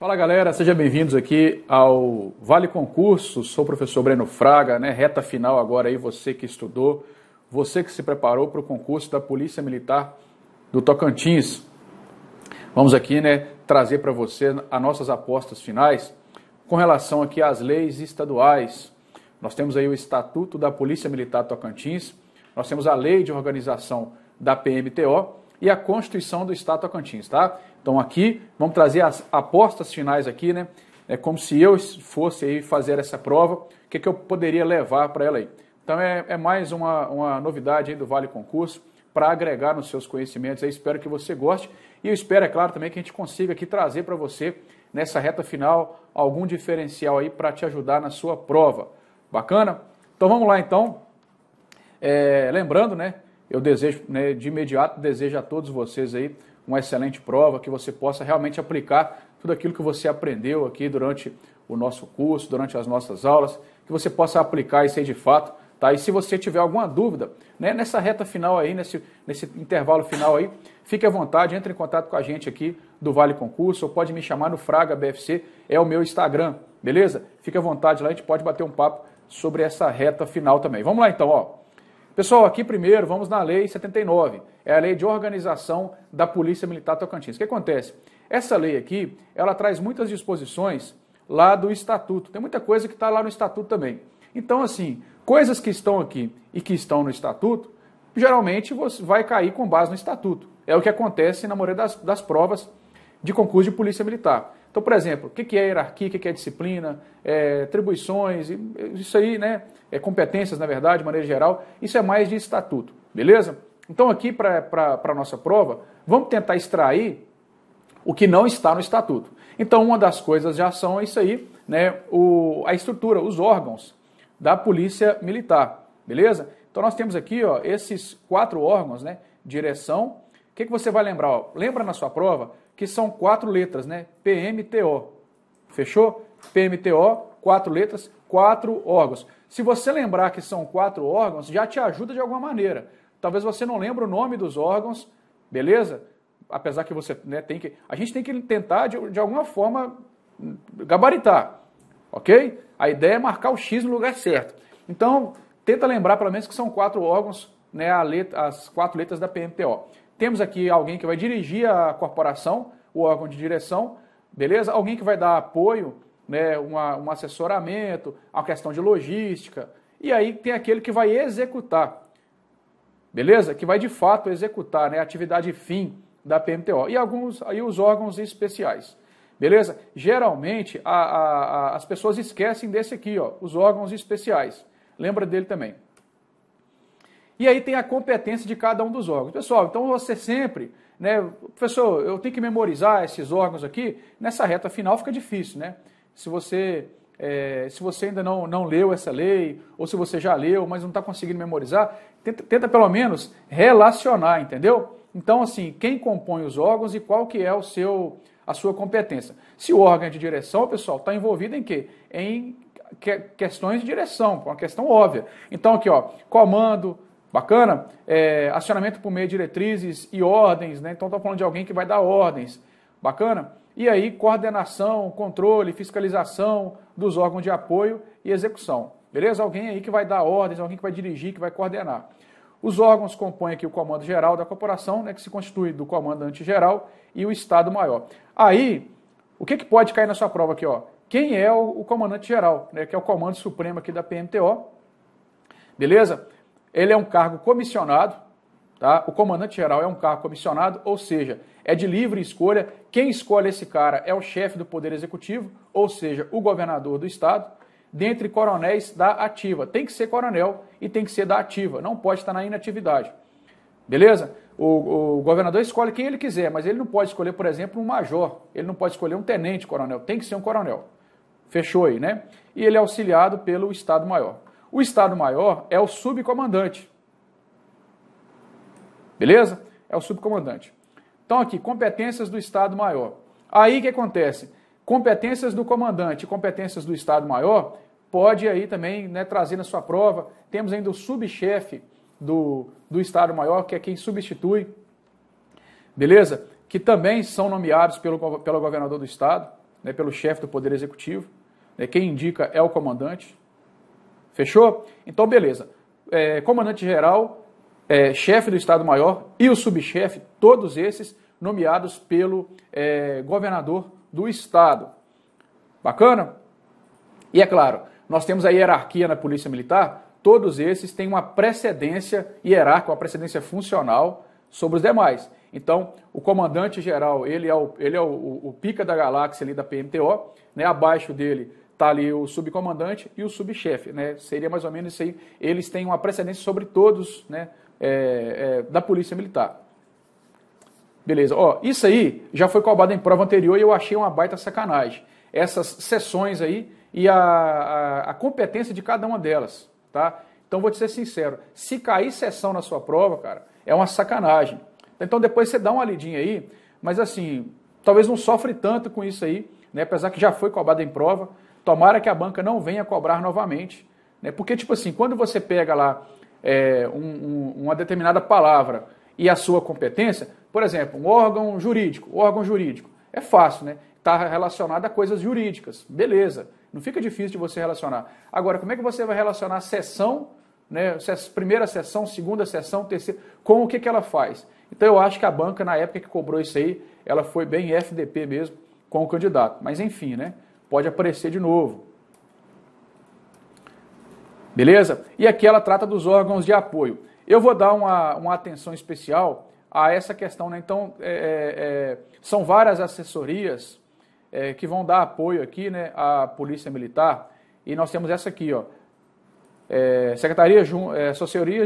Fala galera, sejam bem-vindos aqui ao Vale Concurso. Sou o professor Breno Fraga, né? Reta final agora aí, você que estudou, você que se preparou para o concurso da Polícia Militar do Tocantins. Vamos aqui, né, trazer para você as nossas apostas finais com relação aqui às leis estaduais. Nós temos aí o Estatuto da Polícia Militar Tocantins, nós temos a Lei de Organização da PMTO e a Constituição do Estado Tocantins, tá? Então aqui, vamos trazer as apostas finais aqui, né? É como se eu fosse aí fazer essa prova, o que, que eu poderia levar para ela aí? Então é, é mais uma, uma novidade aí do Vale Concurso para agregar nos seus conhecimentos. Eu espero que você goste e eu espero, é claro, também que a gente consiga aqui trazer para você, nessa reta final, algum diferencial aí para te ajudar na sua prova. Bacana? Então vamos lá então. É, lembrando, né? Eu desejo, né, de imediato, desejo a todos vocês aí uma excelente prova, que você possa realmente aplicar tudo aquilo que você aprendeu aqui durante o nosso curso, durante as nossas aulas, que você possa aplicar isso aí de fato. Tá? E se você tiver alguma dúvida, né, nessa reta final aí, nesse, nesse intervalo final aí, fique à vontade, entre em contato com a gente aqui do Vale Concurso, ou pode me chamar no Fraga BFC, é o meu Instagram, beleza? Fique à vontade lá, a gente pode bater um papo sobre essa reta final também. Vamos lá então, ó. Pessoal, aqui primeiro vamos na Lei 79, é a Lei de Organização da Polícia Militar Tocantins. O que acontece? Essa lei aqui, ela traz muitas disposições lá do Estatuto. Tem muita coisa que está lá no Estatuto também. Então, assim, coisas que estão aqui e que estão no Estatuto, geralmente você vai cair com base no Estatuto. É o que acontece na maioria das, das provas de concurso de Polícia Militar. Então, por exemplo, o que é hierarquia, o que é disciplina, é, atribuições, isso aí, né? É, competências, na verdade, de maneira geral, isso é mais de estatuto, beleza? Então, aqui para a nossa prova, vamos tentar extrair o que não está no estatuto. Então, uma das coisas de ação é isso aí, né? O, a estrutura, os órgãos da Polícia Militar, beleza? Então, nós temos aqui ó, esses quatro órgãos, né? Direção, o que, que você vai lembrar? Ó, lembra na sua prova que são quatro letras, né? PMTO. Fechou? PMTO, quatro letras, quatro órgãos. Se você lembrar que são quatro órgãos, já te ajuda de alguma maneira. Talvez você não lembre o nome dos órgãos, beleza? Apesar que você né, tem que. A gente tem que tentar, de, de alguma forma, gabaritar. Ok? A ideia é marcar o X no lugar certo. Então, tenta lembrar pelo menos que são quatro órgãos, né, letra, as quatro letras da PMTO. Temos aqui alguém que vai dirigir a corporação, o órgão de direção, beleza? Alguém que vai dar apoio, né, uma, um assessoramento, a questão de logística. E aí tem aquele que vai executar, beleza? Que vai de fato executar né, a atividade fim da PMTO. E alguns aí os órgãos especiais. Beleza? Geralmente a, a, a, as pessoas esquecem desse aqui, ó, os órgãos especiais. Lembra dele também. E aí tem a competência de cada um dos órgãos. Pessoal, então você sempre, né, professor, eu tenho que memorizar esses órgãos aqui, nessa reta final fica difícil, né? Se você, é, se você ainda não, não leu essa lei, ou se você já leu, mas não está conseguindo memorizar, tenta, tenta pelo menos relacionar, entendeu? Então, assim, quem compõe os órgãos e qual que é o seu, a sua competência. Se o órgão é de direção, pessoal, está envolvido em quê? Em questões de direção, uma questão óbvia. Então, aqui, ó, comando, Bacana? É, acionamento por meio de diretrizes e ordens, né? Então estou falando de alguém que vai dar ordens. Bacana? E aí, coordenação, controle, fiscalização dos órgãos de apoio e execução. Beleza? Alguém aí que vai dar ordens, alguém que vai dirigir, que vai coordenar. Os órgãos compõem aqui o Comando Geral da Corporação, né, que se constitui do Comandante Geral e o Estado-Maior. Aí, o que, que pode cair na sua prova aqui? Ó? Quem é o, o Comandante Geral, né, que é o Comando Supremo aqui da PMTO? Beleza? Ele é um cargo comissionado, tá? O comandante-geral é um cargo comissionado, ou seja, é de livre escolha. Quem escolhe esse cara é o chefe do Poder Executivo, ou seja, o governador do estado, dentre coronéis da ativa. Tem que ser coronel e tem que ser da ativa, não pode estar na inatividade. Beleza? O, o, governador escolhe quem ele quiser, mas ele não pode escolher, por exemplo, um major, ele não pode escolher um tenente coronel, tem que ser um coronel. Fechou aí, né? E ele é auxiliado pelo Estado-Maior. O Estado-Maior é o subcomandante. Beleza? É o subcomandante. Então, aqui, competências do Estado-Maior. Aí o que acontece? Competências do comandante, competências do Estado-Maior, pode aí também né, trazer na sua prova. Temos ainda o subchefe do, do Estado-Maior, que é quem substitui, beleza? Que também são nomeados pelo, pelo governador do Estado, né, pelo chefe do Poder Executivo. Né, quem indica é o comandante. Fechou? Então, beleza. É, Comandante-geral, é, chefe do Estado-Maior e o subchefe, todos esses nomeados pelo é, governador do Estado. Bacana? E é claro, nós temos a hierarquia na Polícia Militar, todos esses têm uma precedência hierárquica, uma precedência funcional sobre os demais. Então, o comandante-geral, ele é, o, ele é o, o, o, pica da galáxia ali da PMTO, né? abaixo dele Está ali o subcomandante e o subchefe. Né? Seria mais ou menos isso aí. Eles têm uma precedência sobre todos né, é, é, da Polícia Militar. Beleza. Ó, isso aí já foi cobrado em prova anterior e eu achei uma baita sacanagem. Essas sessões aí e a, a, a competência de cada uma delas. Tá? Então, vou te ser sincero. Se cair sessão na sua prova, cara, é uma sacanagem. Então, depois você dá uma lidinha aí. Mas, assim, talvez não sofre tanto com isso aí, né? apesar que já foi cobrado em prova. Tomara que a banca não venha cobrar novamente. Né? Porque, tipo assim, quando você pega lá é, um, um, uma determinada palavra e a sua competência, por exemplo, um órgão jurídico, órgão jurídico, é fácil, né? Está relacionado a coisas jurídicas, beleza. Não fica difícil de você relacionar. Agora, como é que você vai relacionar a sessão, né, primeira sessão, segunda sessão, terceira, com o que, que ela faz? Então eu acho que a banca, na época que cobrou isso aí, ela foi bem FDP mesmo com o candidato. Mas enfim, né? pode aparecer de novo. Beleza? E aqui ela trata dos órgãos de apoio. Eu vou dar uma, uma atenção especial a essa questão, né? Então, é, é, é são várias assessorias é, que vão dar apoio aqui, né, à Polícia Militar. E nós temos essa aqui, ó. É, secretaria, é,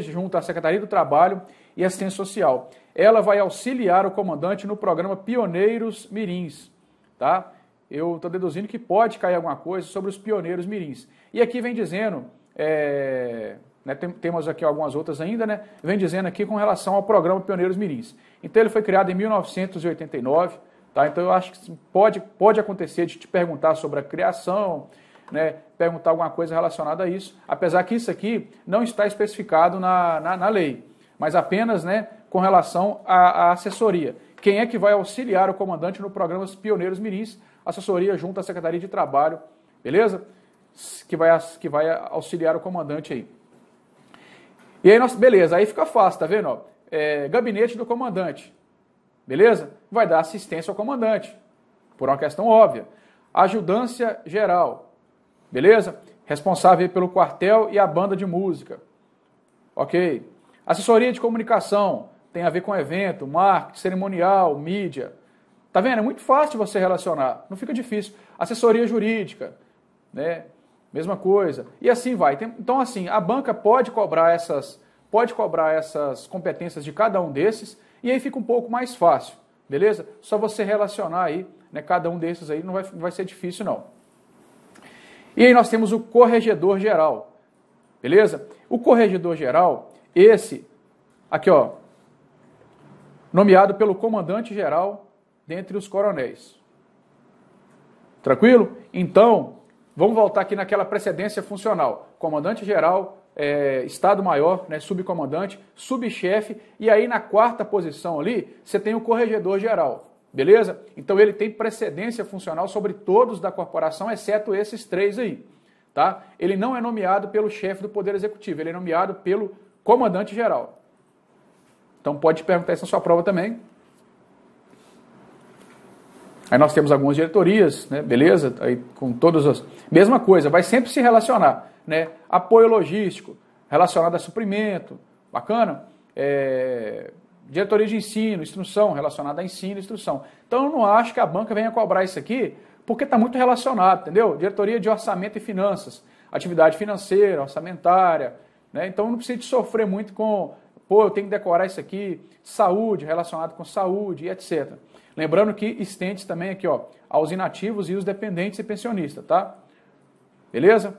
junto à Secretaria do Trabalho e Assistência Social. Ela vai auxiliar o comandante no programa Pioneiros Mirins, tá? eu estou deduzindo que pode cair alguma coisa sobre os pioneiros mirins. E aqui vem dizendo, é, né, tem, temos aqui algumas outras ainda, né, vem dizendo aqui com relação ao programa Pioneiros Mirins. Então ele foi criado em 1989, tá? então eu acho que pode, pode acontecer de te perguntar sobre a criação, né, perguntar alguma coisa relacionada a isso, apesar que isso aqui não está especificado na, na, na lei, mas apenas né, com relação à, à assessoria. Quem é que vai auxiliar o comandante no programa Pioneiros Mirins assessoria junto à Secretaria de Trabalho, beleza? Que vai, que vai auxiliar o comandante aí. E aí, nós, beleza, aí fica fácil, tá vendo? é, gabinete do comandante, beleza? Vai dar assistência ao comandante, por uma questão óbvia. Ajudância geral, beleza? Responsável pelo quartel e a banda de música, ok? Assessoria de comunicação, tem a ver com evento, marketing, cerimonial, mídia, Tá vendo? É muito fácil você relacionar, não fica difícil. Assessoria jurídica, né? Mesma coisa. E assim vai. Então, assim, a banca pode cobrar essas, pode cobrar essas competências de cada um desses, e aí fica um pouco mais fácil, beleza? Só você relacionar aí, né? Cada um desses aí não vai, não vai ser difícil, não. E aí nós temos o corregedor geral, beleza? O corregedor geral, esse, aqui ó, nomeado pelo comandante geral dentre os coronéis. Tranquilo? Então, vamos voltar aqui naquela precedência funcional. Comandante-geral, é, Estado-Maior, né, subcomandante, subchefe, e aí na quarta posição ali, você tem o corregedor-geral. Beleza? Então ele tem precedência funcional sobre todos da corporação, exceto esses três aí. Tá? Ele não é nomeado pelo chefe do Poder Executivo, ele é nomeado pelo comandante-geral. Então pode perguntar isso na sua prova também. Aí nós temos algumas diretorias, né? beleza? Aí com todas as. Mesma coisa, vai sempre se relacionar. Né? Apoio logístico, relacionado a suprimento, bacana? É... Diretoria de ensino, instrução, relacionada a ensino e instrução. Então eu não acho que a banca venha cobrar isso aqui, porque está muito relacionado, entendeu? Diretoria de orçamento e finanças, atividade financeira, orçamentária. Né? Então não precisa sofrer muito com, pô, eu tenho que decorar isso aqui, saúde, relacionado com saúde, etc. Lembrando que estende também aqui, ó, aos inativos e os dependentes e pensionistas, tá? Beleza?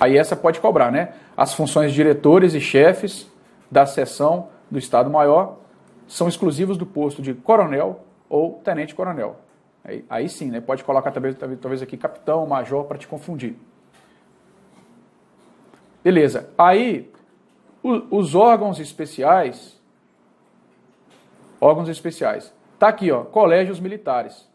Aí essa pode cobrar, né? As funções de diretores e chefes da seção do Estado-Maior são exclusivos do posto de coronel ou tenente-coronel. Aí, aí, sim, né? Pode colocar talvez, talvez aqui capitão, major, para te confundir. Beleza. Aí, o, os órgãos especiais órgãos especiais. Tá aqui, ó, colégios militares.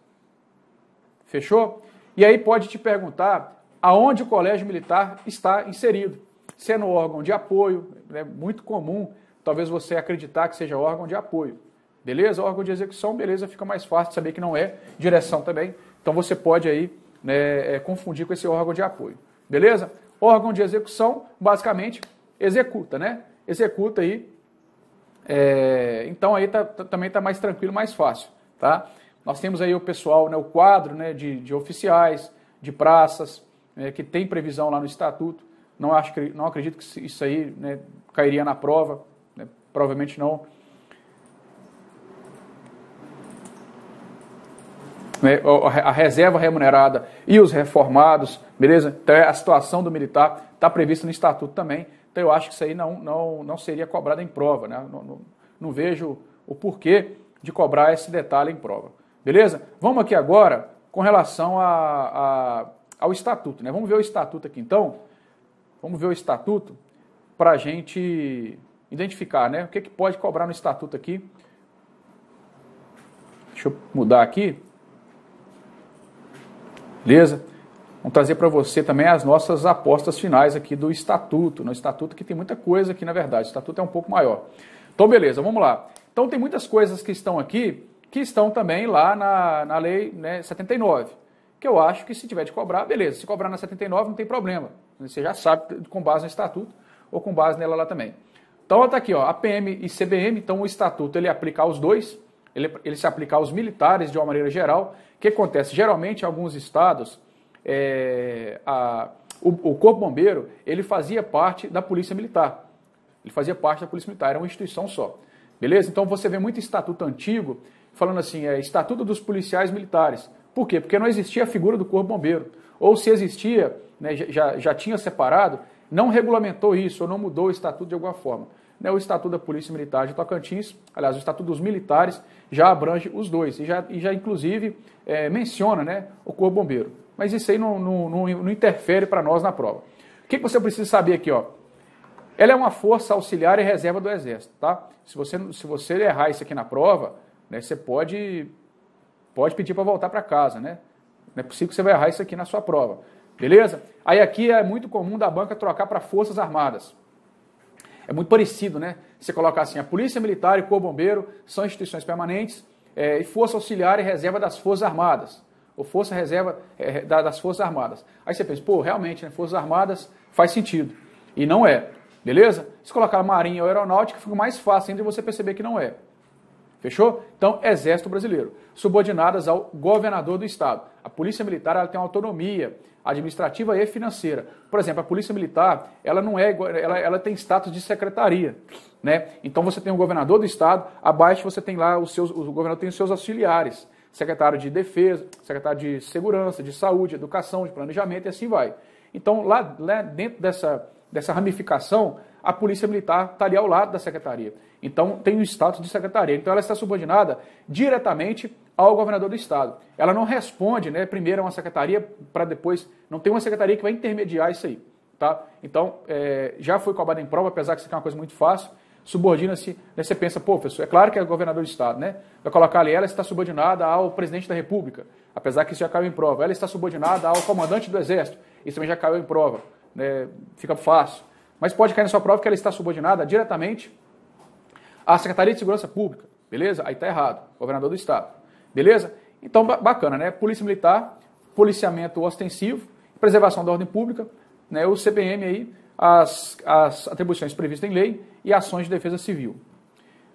Fechou? E aí pode te perguntar aonde o colégio militar está inserido. Se é no órgão de apoio, é muito comum, talvez você acreditar que seja órgão de apoio. Beleza? Órgão de execução, beleza, fica mais fácil saber que não é. Direção também. Então você pode aí né, é, confundir com esse órgão de apoio. Beleza? Órgão de execução, basicamente, executa, né? Executa aí é, então aí tá, tá, também está mais tranquilo, mais fácil. Tá? Nós temos aí o pessoal, né, o quadro né, de, de oficiais, de praças, né, que tem previsão lá no estatuto. Não, acho não acredito que isso aí né, cairia na prova, né, provavelmente não. Né, a reserva remunerada e os reformados, beleza? Então, é a situação do militar está prevista no estatuto também. Então eu acho que isso aí não, não, não seria cobrado em prova, né? Não, não, não vejo o porquê de cobrar esse detalhe em prova. Beleza? Vamos aqui agora com relação a, a, ao estatuto, né? Vamos ver o estatuto aqui então. Vamos ver o estatuto para a gente identificar, né? O que, é que pode cobrar no estatuto aqui? Deixa eu mudar aqui. Beleza? Vamos trazer para você também as nossas apostas finais aqui do estatuto. No estatuto que tem muita coisa aqui, na verdade. O estatuto é um pouco maior. Então, beleza, vamos lá. Então, tem muitas coisas que estão aqui que estão também lá na, na lei né, 79. Que eu acho que se tiver de cobrar, beleza. Se cobrar na 79, não tem problema. Você já sabe com base no estatuto ou com base nela lá também. Então, está aqui, ó, APM e CBM. Então, o estatuto ele aplica aos dois. Ele, ele se aplica aos militares de uma maneira geral. O que acontece? Geralmente, alguns estados é, a, o, o Corpo Bombeiro ele fazia parte da Polícia Militar. Ele fazia parte da Polícia Militar, era uma instituição só. Beleza? Então você vê muito estatuto antigo falando assim, é Estatuto dos Policiais Militares. Por quê? Porque não existia a figura do Corpo Bombeiro. Ou se existia, né, já, já tinha separado, não regulamentou isso ou não mudou o estatuto de alguma forma né, o Estatuto da Polícia Militar de Tocantins, aliás, o Estatuto dos Militares, já abrange os dois e já, e já inclusive, é, menciona né, o Corpo Bombeiro. Mas isso aí não, não, não, não interfere para nós na prova. O que, que você precisa saber aqui? Ó? Ela é uma força auxiliar e reserva do Exército. Tá? Se, você, se você errar isso aqui na prova, né, você pode, pode pedir para voltar para casa. Né? Não é possível que você vai errar isso aqui na sua prova. Beleza? Aí aqui é muito comum da banca trocar para Forças Armadas é muito parecido, né? Você colocar assim, a Polícia Militar e o Corpo Bombeiro são instituições permanentes é, e Força Auxiliar e Reserva das Forças Armadas, ou Força Reserva é, das Forças Armadas. Aí você pensa, pô, realmente, né, Forças Armadas faz sentido. E não é, beleza? Se colocar Marinha ou Aeronáutica, fica mais fácil ainda você perceber que não é. Fechou? Então, Exército Brasileiro, subordinadas ao governador do Estado. A Polícia Militar ela tem autonomia, administrativa e financeira. Por exemplo, a Polícia Militar, ela não é ela, ela tem status de secretaria, né? Então você tem o governador do estado, abaixo você tem lá os seus o governador tem os seus auxiliares, secretário de defesa, secretário de segurança, de saúde, educação, de planejamento e assim vai. Então lá, lá dentro dessa dessa ramificação a Polícia Militar está ali ao lado da Secretaria. Então, tem o status de Secretaria. Então, ela está subordinada diretamente ao governador do Estado. Ela não responde, né, primeiro a uma Secretaria, para depois... Não tem uma Secretaria que vai intermediar isso aí, tá? Então, é, já foi cobrada em prova, apesar que isso aqui é uma coisa muito fácil, subordina-se, né, você pensa, pô, professor, é claro que é governador do Estado, né? Vai colocar ali, ela está subordinada ao presidente da República, apesar que isso já caiu em prova. Ela está subordinada ao comandante do Exército, isso também já caiu em prova. Né? Fica fácil mas pode cair na sua prova que ela está subordinada diretamente à Secretaria de Segurança Pública, beleza? Aí está errado, governador do estado, beleza? Então, bacana, né? Polícia Militar, policiamento ostensivo, preservação da ordem pública, né? o CPM aí, as, as atribuições previstas em lei e ações de defesa civil.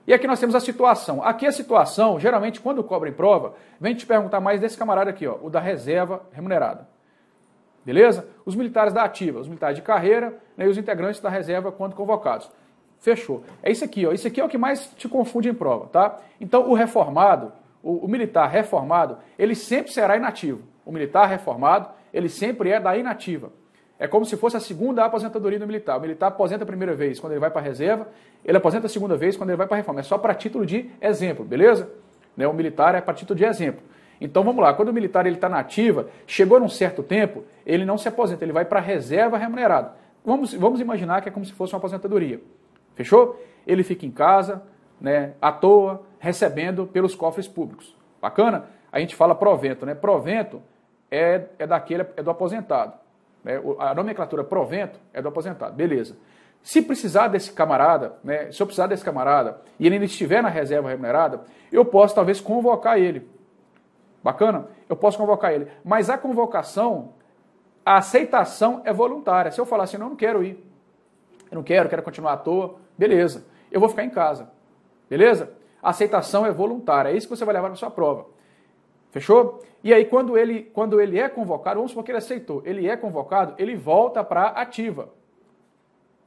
E aqui nós temos a situação. Aqui a situação, geralmente, quando cobrem prova, vem te perguntar mais desse camarada aqui, ó, o da reserva remunerada. Beleza? Os militares da ativa, os militares de carreira né, e os integrantes da reserva quando convocados. Fechou. É isso aqui, ó. Isso aqui é o que mais te confunde em prova, tá? Então, o reformado, o, o militar reformado, ele sempre será inativo. O militar reformado, ele sempre é da inativa. É como se fosse a segunda aposentadoria do militar. O militar aposenta a primeira vez quando ele vai para a reserva, ele aposenta a segunda vez quando ele vai para a reforma. É só para título de exemplo, beleza? Né? O militar é para título de exemplo. Então vamos lá, quando o militar ele está na ativa, chegou num certo tempo, ele não se aposenta, ele vai para a reserva remunerada. Vamos, vamos imaginar que é como se fosse uma aposentadoria. Fechou? Ele fica em casa, né, à toa, recebendo pelos cofres públicos. Bacana? A gente fala provento, né? Provento é, é daquele, é do aposentado. Né? A nomenclatura provento é do aposentado. Beleza. Se precisar desse camarada, né, se eu precisar desse camarada e ele ainda estiver na reserva remunerada, eu posso talvez convocar ele Bacana? Eu posso convocar ele. Mas a convocação, a aceitação é voluntária. Se eu falar assim, não, não quero ir. Eu não quero, quero continuar à toa. Beleza. Eu vou ficar em casa. Beleza? A aceitação é voluntária. É isso que você vai levar para sua prova. Fechou? E aí, quando ele, quando ele é convocado, vamos supor que ele aceitou, ele é convocado, ele volta para ativa.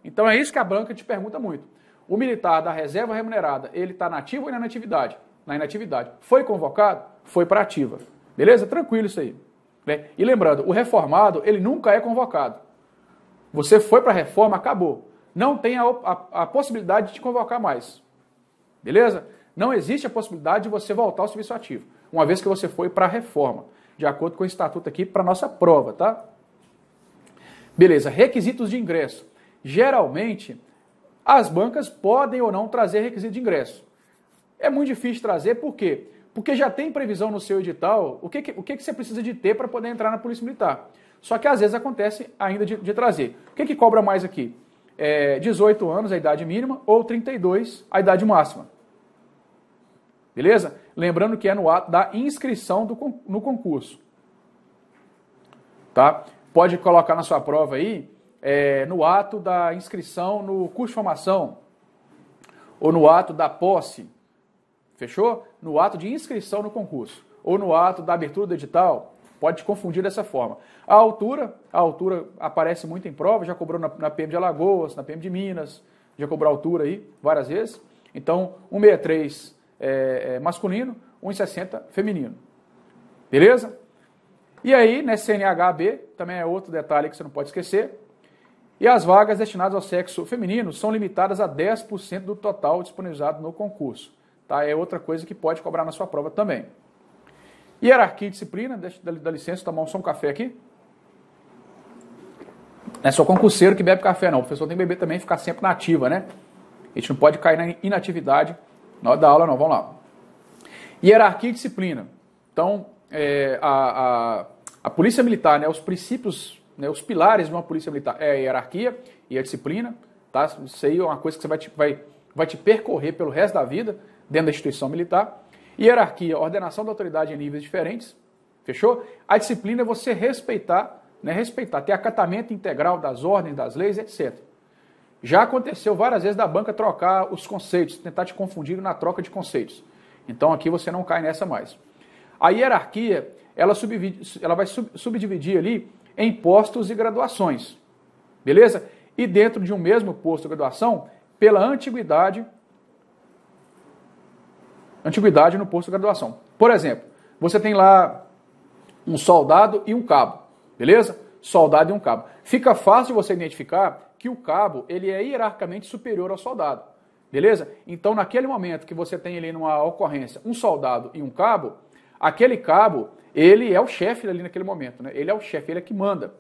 Então é isso que a branca te pergunta muito. O militar da reserva remunerada, ele está na ativa ou é na inatividade? Na inatividade. Foi convocado? foi para ativa. Beleza? Tranquilo isso aí. Né? E lembrando, o reformado, ele nunca é convocado. Você foi para a reforma, acabou. Não tem a, a, a, possibilidade de te convocar mais. Beleza? Não existe a possibilidade de você voltar ao serviço ativo, uma vez que você foi para a reforma, de acordo com o estatuto aqui para nossa prova, tá? Beleza, requisitos de ingresso. Geralmente, as bancas podem ou não trazer requisito de ingresso. É muito difícil trazer, por quê? porque já tem previsão no seu edital o que, que o que, que você precisa de ter para poder entrar na Polícia Militar. Só que às vezes acontece ainda de, de trazer. O que, que cobra mais aqui? É, 18 anos, a idade mínima, ou 32, a idade máxima. Beleza? Lembrando que é no ato da inscrição do, no concurso. Tá? Pode colocar na sua prova aí, é, no ato da inscrição no curso de formação, ou no ato da posse. Fechou? no ato de inscrição no concurso ou no ato da abertura do edital, pode te confundir dessa forma. A altura, a altura aparece muito em prova, já cobrou na, na PM de Alagoas, na PM de Minas, já cobrou altura aí várias vezes. Então, 163 é, é, masculino, 1,60 feminino. Beleza? E aí, né, CNHB, também é outro detalhe que você não pode esquecer. E as vagas destinadas ao sexo feminino são limitadas a 10% do total disponibilizado no concurso. Tá? É outra coisa que pode cobrar na sua prova também. Hierarquia e disciplina, deixa da licença tomar só um café aqui. Não é só concurseiro que bebe café, não. O professor tem que beber também ficar sempre na ativa, né? A gente não pode cair na inatividade na hora da aula, não. Vamos lá. Hierarquia e disciplina. Então, é, a, a, a, polícia militar, né, os princípios, né, os pilares de uma polícia militar é a hierarquia e a disciplina. Tá? Isso aí é uma coisa que você vai te, vai, vai te percorrer pelo resto da vida dentro da instituição militar. Hierarquia, ordenação da autoridade em níveis diferentes. Fechou? A disciplina é você respeitar, né, respeitar, ter acatamento integral das ordens, das leis, etc. Já aconteceu várias vezes da banca trocar os conceitos, tentar te confundir na troca de conceitos. Então aqui você não cai nessa mais. A hierarquia, ela, subdivide, ela vai sub, subdividir ali em postos e graduações. Beleza? E dentro de um mesmo posto de graduação, pela antiguidade antiguidade no posto de graduação. Por exemplo, você tem lá um soldado e um cabo, beleza? Soldado e um cabo. Fica fácil você identificar que o cabo ele é hierarquicamente superior ao soldado, beleza? Então, naquele momento que você tem ali numa ocorrência um soldado e um cabo, aquele cabo ele é o chefe ali naquele momento, né? Ele é o chefe, ele é que manda.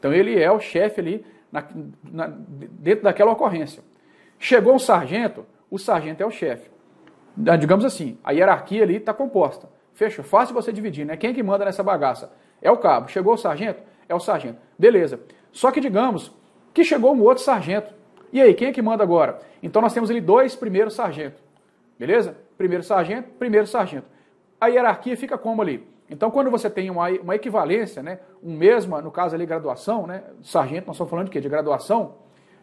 Então, ele é o chefe ali na, na, dentro daquela ocorrência. Chegou um sargento, o sargento é o chefe. Ah, digamos assim, a hierarquia ali está composta. Fechou? Fácil você dividir, né? Quem é que manda nessa bagaça? É o cabo. Chegou o sargento? É o sargento. Beleza. Só que digamos que chegou um outro sargento. E aí, quem é que manda agora? Então nós temos ali dois primeiros sargentos. Beleza? Primeiro sargento, primeiro sargento. A hierarquia fica como ali? Então, quando você tem uma, uma equivalência, né, um mesmo, no caso ali, graduação, né, sargento, nós estamos falando de quê? De graduação,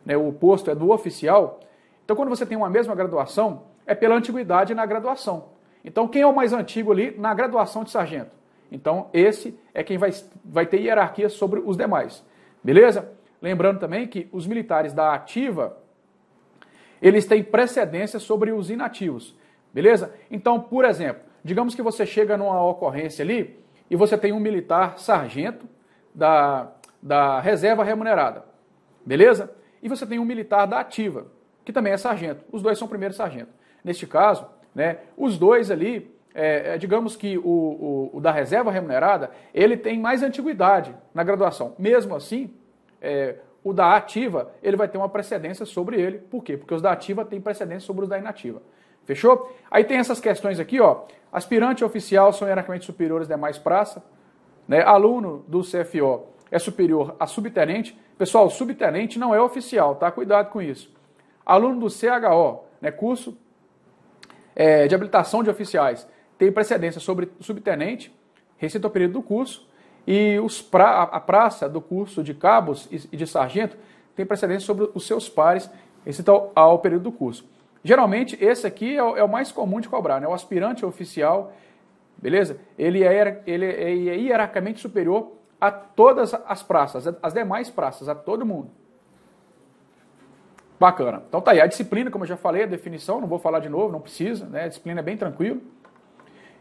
né, o posto é do oficial. Então, quando você tem uma mesma graduação, é pela antiguidade na graduação. Então, quem é o mais antigo ali na graduação de sargento? Então, esse é quem vai, vai ter hierarquia sobre os demais. Beleza? Lembrando também que os militares da ativa, eles têm precedência sobre os inativos. Beleza? Então, por exemplo, digamos que você chega numa ocorrência ali e você tem um militar sargento da, da reserva remunerada. Beleza? E você tem um militar da ativa, que também é sargento. Os dois são primeiro sargento neste caso, né, os dois ali, é, é, digamos que o, o, o, da reserva remunerada, ele tem mais antiguidade na graduação. Mesmo assim, é, o da ativa, ele vai ter uma precedência sobre ele. Por quê? Porque os da ativa têm precedência sobre os da inativa. Fechou? Aí tem essas questões aqui, ó. Aspirante oficial são hierarquicamente superiores a demais praça. Né? Aluno do CFO é superior a subtenente. Pessoal, subtenente não é oficial, tá? Cuidado com isso. Aluno do CHO, né? curso é, de habilitação de oficiais tem precedência sobre subtenente, recita o período do curso, e pra, a praça do curso de cabos e de sargento tem precedência sobre os seus pares, recita ao, ao período do curso. Geralmente, esse aqui é o, é o mais comum de cobrar, né? o aspirante oficial, beleza? Ele é, é ele é hierarquicamente superior a todas as praças, as demais praças, a todo mundo. Bacana. Então tá aí. A disciplina, como eu já falei, a definição, não vou falar de novo, não precisa, né? A disciplina é bem tranquilo.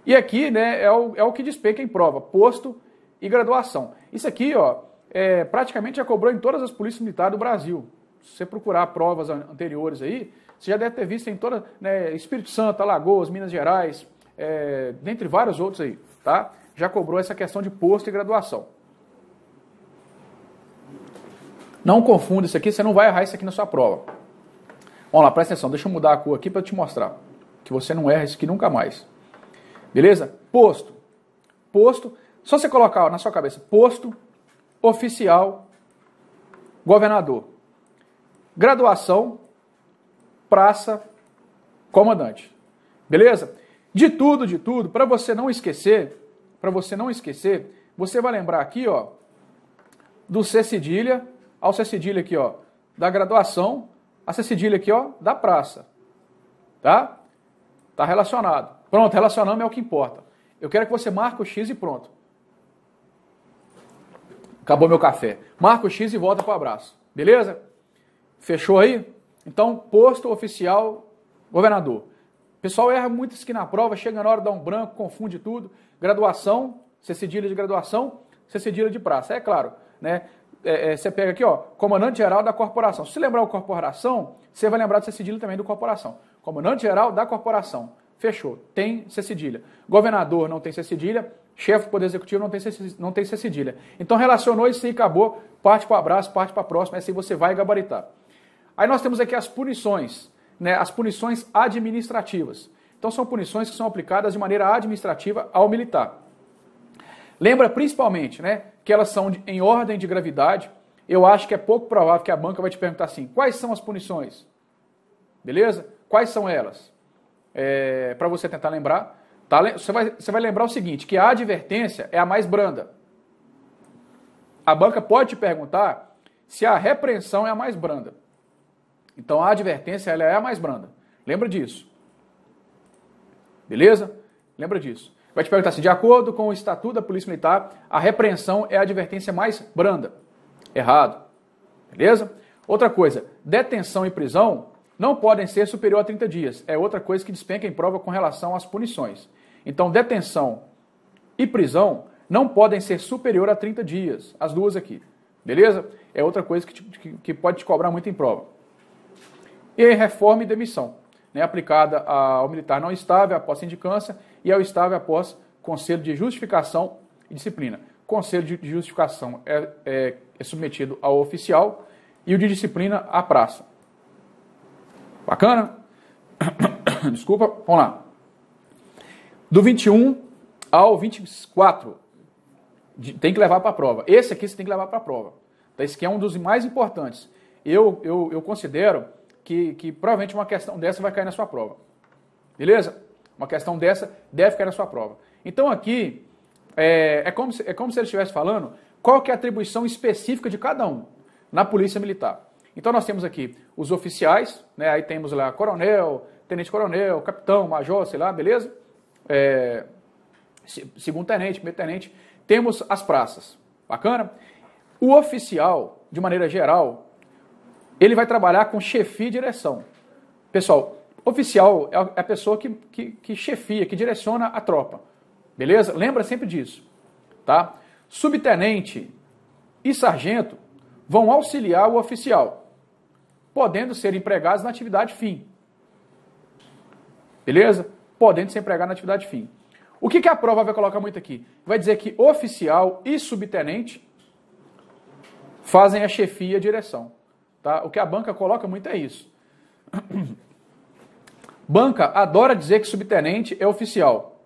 E aqui, né, é o, é o que despeca em prova, posto e graduação. Isso aqui, ó, é, praticamente já cobrou em todas as polícias militares do Brasil. Se você procurar provas anteriores aí, você já deve ter visto em toda, né, Espírito Santo, Alagoas, Minas Gerais, é, dentre vários outros aí, tá? Já cobrou essa questão de posto e graduação. Não confunda isso aqui, você não vai errar isso aqui na sua prova. Vamos lá, presta atenção, deixa eu mudar a cor aqui para te mostrar que você não erra isso aqui nunca mais. Beleza? Posto. Posto, só você colocar ó, na sua cabeça, posto, oficial, governador. Graduação, praça, comandante. Beleza? De tudo, de tudo, para você não esquecer, para você não esquecer, você vai lembrar aqui, ó, do C cedilha ao C cedilha aqui, ó, da graduação, a C cedilha aqui, ó, da praça. Tá? Tá relacionado. Pronto, relacionamos é o que importa. Eu quero que você marque o X e pronto. Acabou meu café. Marca o X e volta o abraço. Beleza? Fechou aí? Então, posto oficial governador. pessoal erra muito isso aqui na prova, chega na hora, dá um branco, confunde tudo. Graduação, C cedilha de graduação, C cedilha de praça. É claro, né? é, é, você pega aqui, ó, comandante-geral da corporação. Se lembrar o corporação, você vai lembrar de ser cedilha também do corporação. Comandante-geral da corporação. Fechou. Tem ser cedilha. Governador não tem ser cedilha. Chefe do Poder Executivo não tem, ser, não tem cedilha. Então relacionou isso e acabou. Parte para o abraço, parte para a próxima. Essa aí você vai gabaritar. Aí nós temos aqui as punições, né, as punições administrativas. Então são punições que são aplicadas de maneira administrativa ao militar. Lembra principalmente, né? que elas são em ordem de gravidade, eu acho que é pouco provável que a banca vai te perguntar assim: quais são as punições? Beleza? Quais são elas? É, Para você tentar lembrar, tá? você, vai, você vai lembrar o seguinte: que a advertência é a mais branda. A banca pode te perguntar se a repreensão é a mais branda. Então a advertência ela é a mais branda. Lembra disso. Beleza? Lembra disso. Vai te perguntar assim: de acordo com o Estatuto da Polícia Militar, a repreensão é a advertência mais branda. Errado. Beleza? Outra coisa: detenção e prisão não podem ser superior a 30 dias. É outra coisa que despenca em prova com relação às punições. Então, detenção e prisão não podem ser superior a 30 dias. As duas aqui. Beleza? É outra coisa que, te, que, que pode te cobrar muito em prova. E aí, reforma e demissão. Né, aplicada ao militar não estável após sindicância e ao estável após conselho de justificação e disciplina. Conselho de justificação é, é, é submetido ao oficial e o de disciplina à praça. Bacana? Desculpa, vamos lá. Do 21 ao 24, tem que levar para a prova. Esse aqui você tem que levar para a prova. Tá, esse aqui é um dos mais importantes. Eu, eu, eu considero que, que provavelmente uma questão dessa vai cair na sua prova. Beleza? Uma questão dessa deve ficar na sua prova. Então aqui é, é como, se, é como se ele estivesse falando qual que é a atribuição específica de cada um na polícia militar. Então nós temos aqui os oficiais, né? aí temos lá coronel, tenente-coronel, capitão, major, sei lá, beleza? É, segundo tenente, primeiro tenente. Temos as praças, bacana? O oficial, de maneira geral, ele vai trabalhar com chefia e direção. Pessoal, Oficial é, é a pessoa que, que, que chefia, que direciona a tropa. Beleza? Lembra sempre disso. Tá? Subtenente e sargento vão auxiliar o oficial, podendo ser empregados na atividade fim. Beleza? Podendo ser empregados na atividade fim. O que, que a prova vai colocar muito aqui? Vai dizer que oficial e subtenente fazem a chefia e a direção. Tá? O que a banca coloca muito é isso. Banca adora dizer que subtenente é oficial.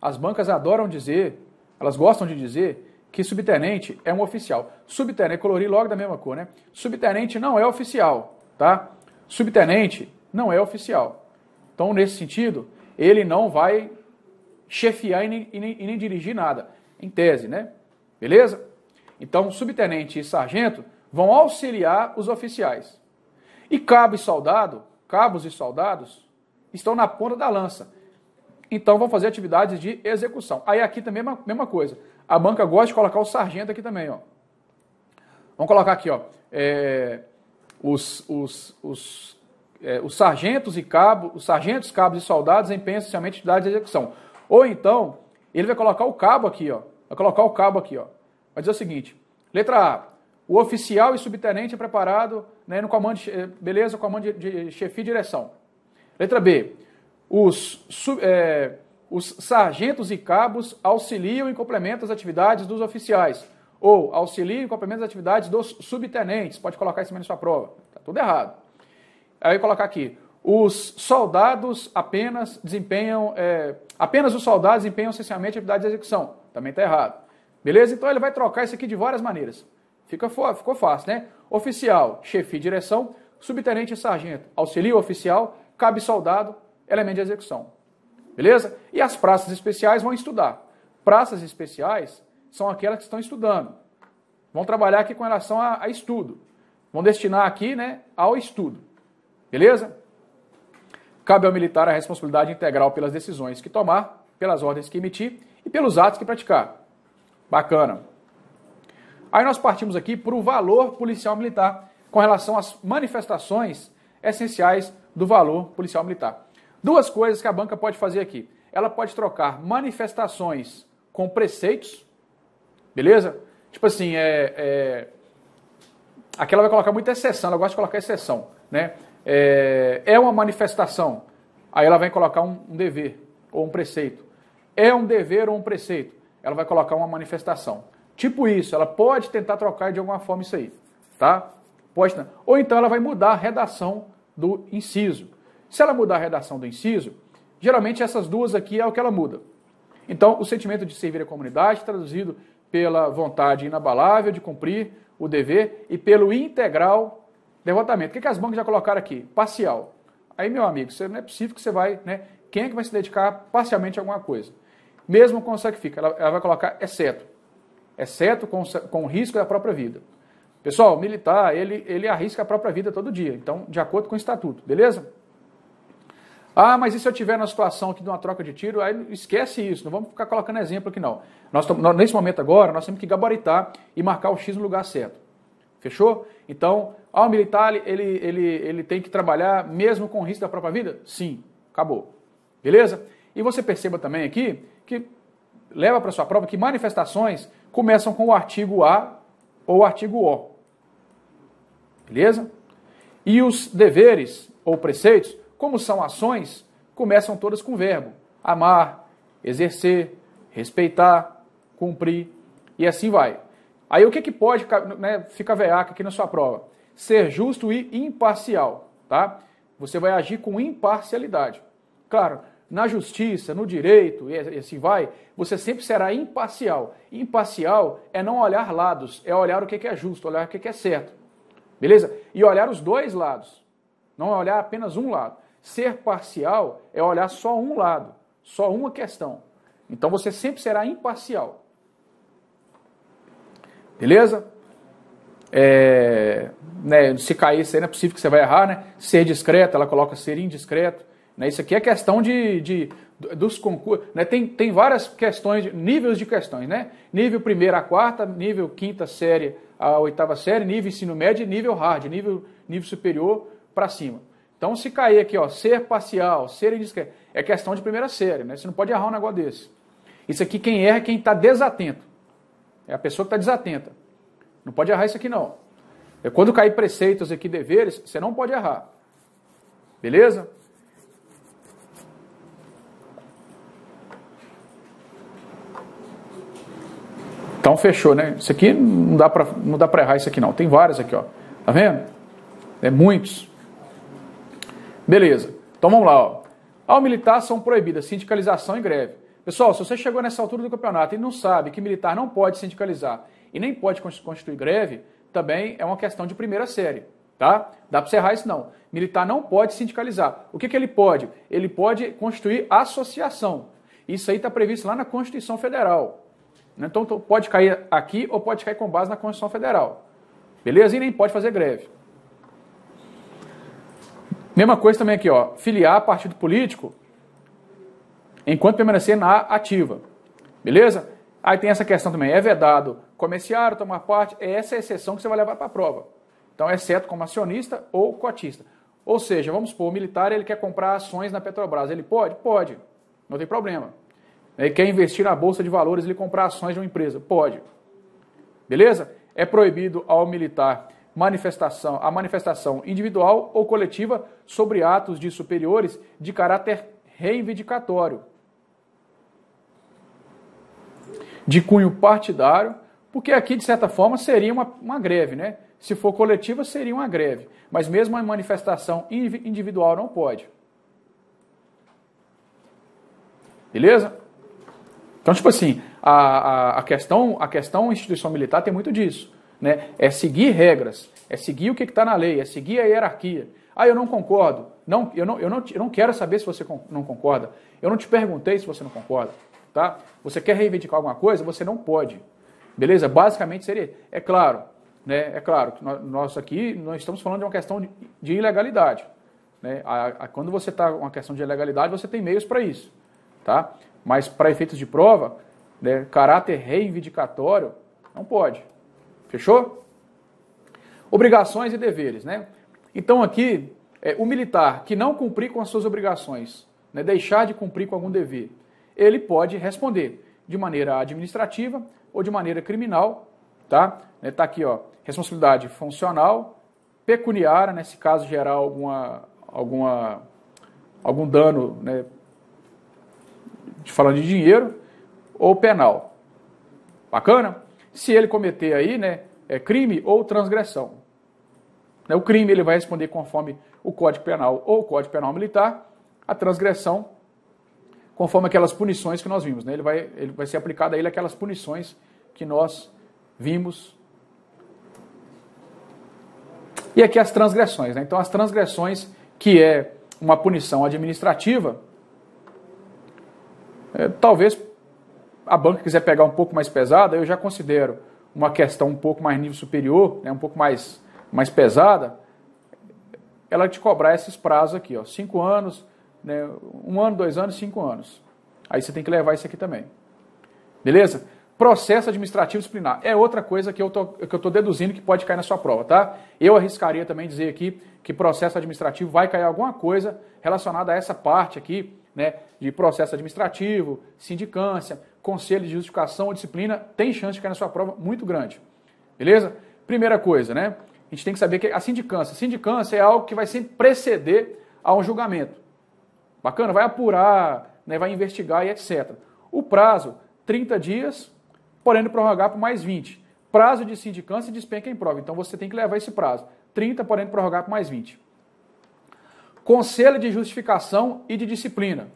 As bancas adoram dizer, elas gostam de dizer que subtenente é um oficial. Subtenente, colori logo da mesma cor, né? Subtenente não é oficial, tá? Subtenente não é oficial. Então, nesse sentido, ele não vai chefiar e nem, e nem, e nem dirigir nada, em tese, né? Beleza? Então, subtenente e sargento vão auxiliar os oficiais. E cabo e soldado, cabos e soldados, estão na ponta da lança. Então vão fazer atividades de execução. Aí aqui também é a mesma coisa. A banca gosta de colocar o sargento aqui também, ó. Vamos colocar aqui, ó. É, os, os, os, é, os sargentos e cabos, os sargentos, cabos e soldados empenham essencialmente atividades de execução. Ou então, ele vai colocar o cabo aqui, ó. Vai colocar o cabo aqui, ó. Vai dizer o seguinte: letra A. O oficial e subtenente é preparado né, no comando, beleza, comando de, de chefia e direção. Letra B. Os, sub, é, os sargentos e cabos auxiliam e complementam as atividades dos oficiais. Ou auxiliam e complementam as atividades dos subtenentes. Pode colocar isso na sua prova. Está tudo errado. Aí eu colocar aqui. Os soldados apenas desempenham. É, apenas os soldados desempenham essencialmente atividades de execução. Também está errado. Beleza? Então ele vai trocar isso aqui de várias maneiras. Fica, ficou fácil, né? Oficial, chefe e direção. Subtenente e sargento, o oficial cabe soldado, elemento de execução. Beleza? E as praças especiais vão estudar. Praças especiais são aquelas que estão estudando. Vão trabalhar aqui com relação a, a estudo. Vão destinar aqui né, ao estudo. Beleza? Cabe ao militar a responsabilidade integral pelas decisões que tomar, pelas ordens que emitir e pelos atos que praticar. Bacana. Aí nós partimos aqui para o valor policial militar com relação às manifestações essenciais do valor policial militar. Duas coisas que a banca pode fazer aqui. Ela pode trocar manifestações com preceitos, beleza? Tipo assim, é, é... aqui ela vai colocar muita exceção, ela gosta de colocar exceção, né? É, é uma manifestação, aí ela vai colocar um, um dever ou um preceito. É um dever ou um preceito, ela vai colocar uma manifestação. Tipo isso, ela pode tentar trocar de alguma forma isso aí, tá? Pode, ou então ela vai mudar a redação do inciso. Se ela mudar a redação do inciso, geralmente essas duas aqui é o que ela muda. Então, o sentimento de servir a comunidade, traduzido pela vontade inabalável de cumprir o dever e pelo integral devotamento. O que, as bancas já colocaram aqui? Parcial. Aí, meu amigo, você, não é possível que você vai, né? Quem é que vai se dedicar parcialmente a alguma coisa? Mesmo com o sacrifício, ela, vai colocar exceto. Exceto com, com o risco da própria vida. Pessoal, militar, ele, ele arrisca a própria vida todo dia, então, de acordo com o estatuto, beleza? Ah, mas e se eu tiver na situação aqui de uma troca de tiro? Aí esquece isso, não vamos ficar colocando exemplo aqui não. Nós, nesse momento agora, nós temos que gabaritar e marcar o X no lugar certo. Fechou? Então, ah, o militar, ele, ele, ele tem que trabalhar mesmo com o risco da própria vida? Sim, acabou. Beleza? E você perceba também aqui que leva para sua prova que manifestações começam com o artigo A ou o artigo O. Beleza? E os deveres ou preceitos, como são ações, começam todas com verbo: amar, exercer, respeitar, cumprir e assim vai. Aí o que, que pode né, ficar veaca aqui na sua prova? Ser justo e imparcial, tá? Você vai agir com imparcialidade. Claro, na justiça, no direito e assim vai, você sempre será imparcial. Imparcial é não olhar lados, é olhar o que é justo, olhar o que é certo. Beleza? E olhar os dois lados. Não é olhar apenas um lado. Ser parcial é olhar só um lado, só uma questão. Então você sempre será imparcial. Beleza? É, né, se cair isso aí, não é possível que você vai errar, né? Ser discreto, ela coloca ser indiscreto. Né? Isso aqui é questão de, de dos concursos. Né? Tem, tem várias questões, níveis de questões, né? Nível primeira a quarta, nível quinta série a oitava série, nível ensino médio, nível hard, nível, nível superior para cima. Então, se cair aqui, ó, ser parcial, ser indiscreto, é questão de primeira série, né? Você não pode errar um negócio desse. Isso aqui, quem erra é quem está desatento. É a pessoa que está desatenta. Não pode errar isso aqui, não. É quando cair preceitos aqui, deveres, você não pode errar. Beleza? Então fechou, né? Isso aqui não dá para não dá para errar isso aqui não. Tem várias aqui, ó. Tá vendo? É muitos. Beleza. Então vamos lá, ó. Ao militar são proibidas sindicalização e greve. Pessoal, se você chegou nessa altura do campeonato e não sabe que militar não pode sindicalizar e nem pode constituir greve, também é uma questão de primeira série, tá? Dá para você errar isso não. Militar não pode sindicalizar. O que, que ele pode? Ele pode constituir associação. Isso aí está previsto lá na Constituição Federal. Né? Então pode cair aqui ou pode cair com base na Constituição Federal. Beleza? E nem pode fazer greve. Mesma coisa também aqui, ó. Filiar partido político enquanto permanecer na ativa. Beleza? Aí tem essa questão também. É vedado comerciário, tomar parte. É essa exceção que você vai levar para a prova. Então, exceto é como acionista ou cotista. Ou seja, vamos supor, o militar ele quer comprar ações na Petrobras. Ele pode? Pode. Não tem problema né, quer investir na bolsa de valores, ele comprar ações de uma empresa? Pode. Beleza? É proibido ao militar manifestação, a manifestação individual ou coletiva sobre atos de superiores de caráter reivindicatório, de cunho partidário, porque aqui, de certa forma, seria uma, uma greve, né? Se for coletiva, seria uma greve. Mas mesmo a manifestação individual não pode. Beleza? Então, tipo assim, a, a, a, questão, a questão instituição militar tem muito disso. Né? É seguir regras, é seguir o que está na lei, é seguir a hierarquia. Ah, eu não concordo. Não, eu, não, eu, não, eu não quero saber se você não concorda. Eu não te perguntei se você não concorda. Tá? Você quer reivindicar alguma coisa? Você não pode. Beleza? Basicamente seria. É claro, né? É claro que nós aqui nós estamos falando de uma questão de, de ilegalidade. Né? A, a, quando você está uma questão de ilegalidade, você tem meios para isso. Tá? Mas para efeitos de prova, né, caráter reivindicatório, não pode. Fechou? Obrigações e deveres, né? Então aqui, é, o militar que não cumprir com as suas obrigações, né, deixar de cumprir com algum dever, ele pode responder de maneira administrativa ou de maneira criminal, tá? Está né, aqui, ó, responsabilidade funcional, pecuniária, nesse né, caso gerar alguma, alguma, algum dano né, falando de dinheiro, ou penal. Bacana? Se ele cometer aí, né, é crime ou transgressão. Né, o crime ele vai responder conforme o Código Penal ou o Código Penal Militar, a transgressão conforme aquelas punições que nós vimos. Né? Ele, vai, ele vai ser aplicado a ele aquelas punições que nós vimos. E aqui as transgressões. Né? Então, as transgressões, que é uma punição administrativa, é, talvez a banca quiser pegar um pouco mais pesada, eu já considero uma questão um pouco mais nível superior, né, um pouco mais, mais pesada, ela te cobrar esses prazos aqui, ó, cinco anos, né, um ano, dois anos, cinco anos. Aí você tem que levar isso aqui também. Beleza? Processo administrativo disciplinar. É outra coisa que eu tô, que eu deduzindo que pode cair na sua prova, tá? Eu arriscaria também dizer aqui que processo administrativo vai cair alguma coisa relacionada a essa parte aqui né, de processo administrativo, sindicância, conselho de justificação ou disciplina, tem chance de cair na sua prova muito grande. Beleza? Primeira coisa, né? A gente tem que saber que a sindicância. A sindicância é algo que vai sempre preceder a um julgamento. Bacana? Vai apurar, né, vai investigar e etc. O prazo, 30 dias, podendo prorrogar por mais 20. Prazo de sindicância despenca em prova. Então você tem que levar esse prazo. 30, podendo prorrogar por mais 20. Conselho de justificação e de disciplina.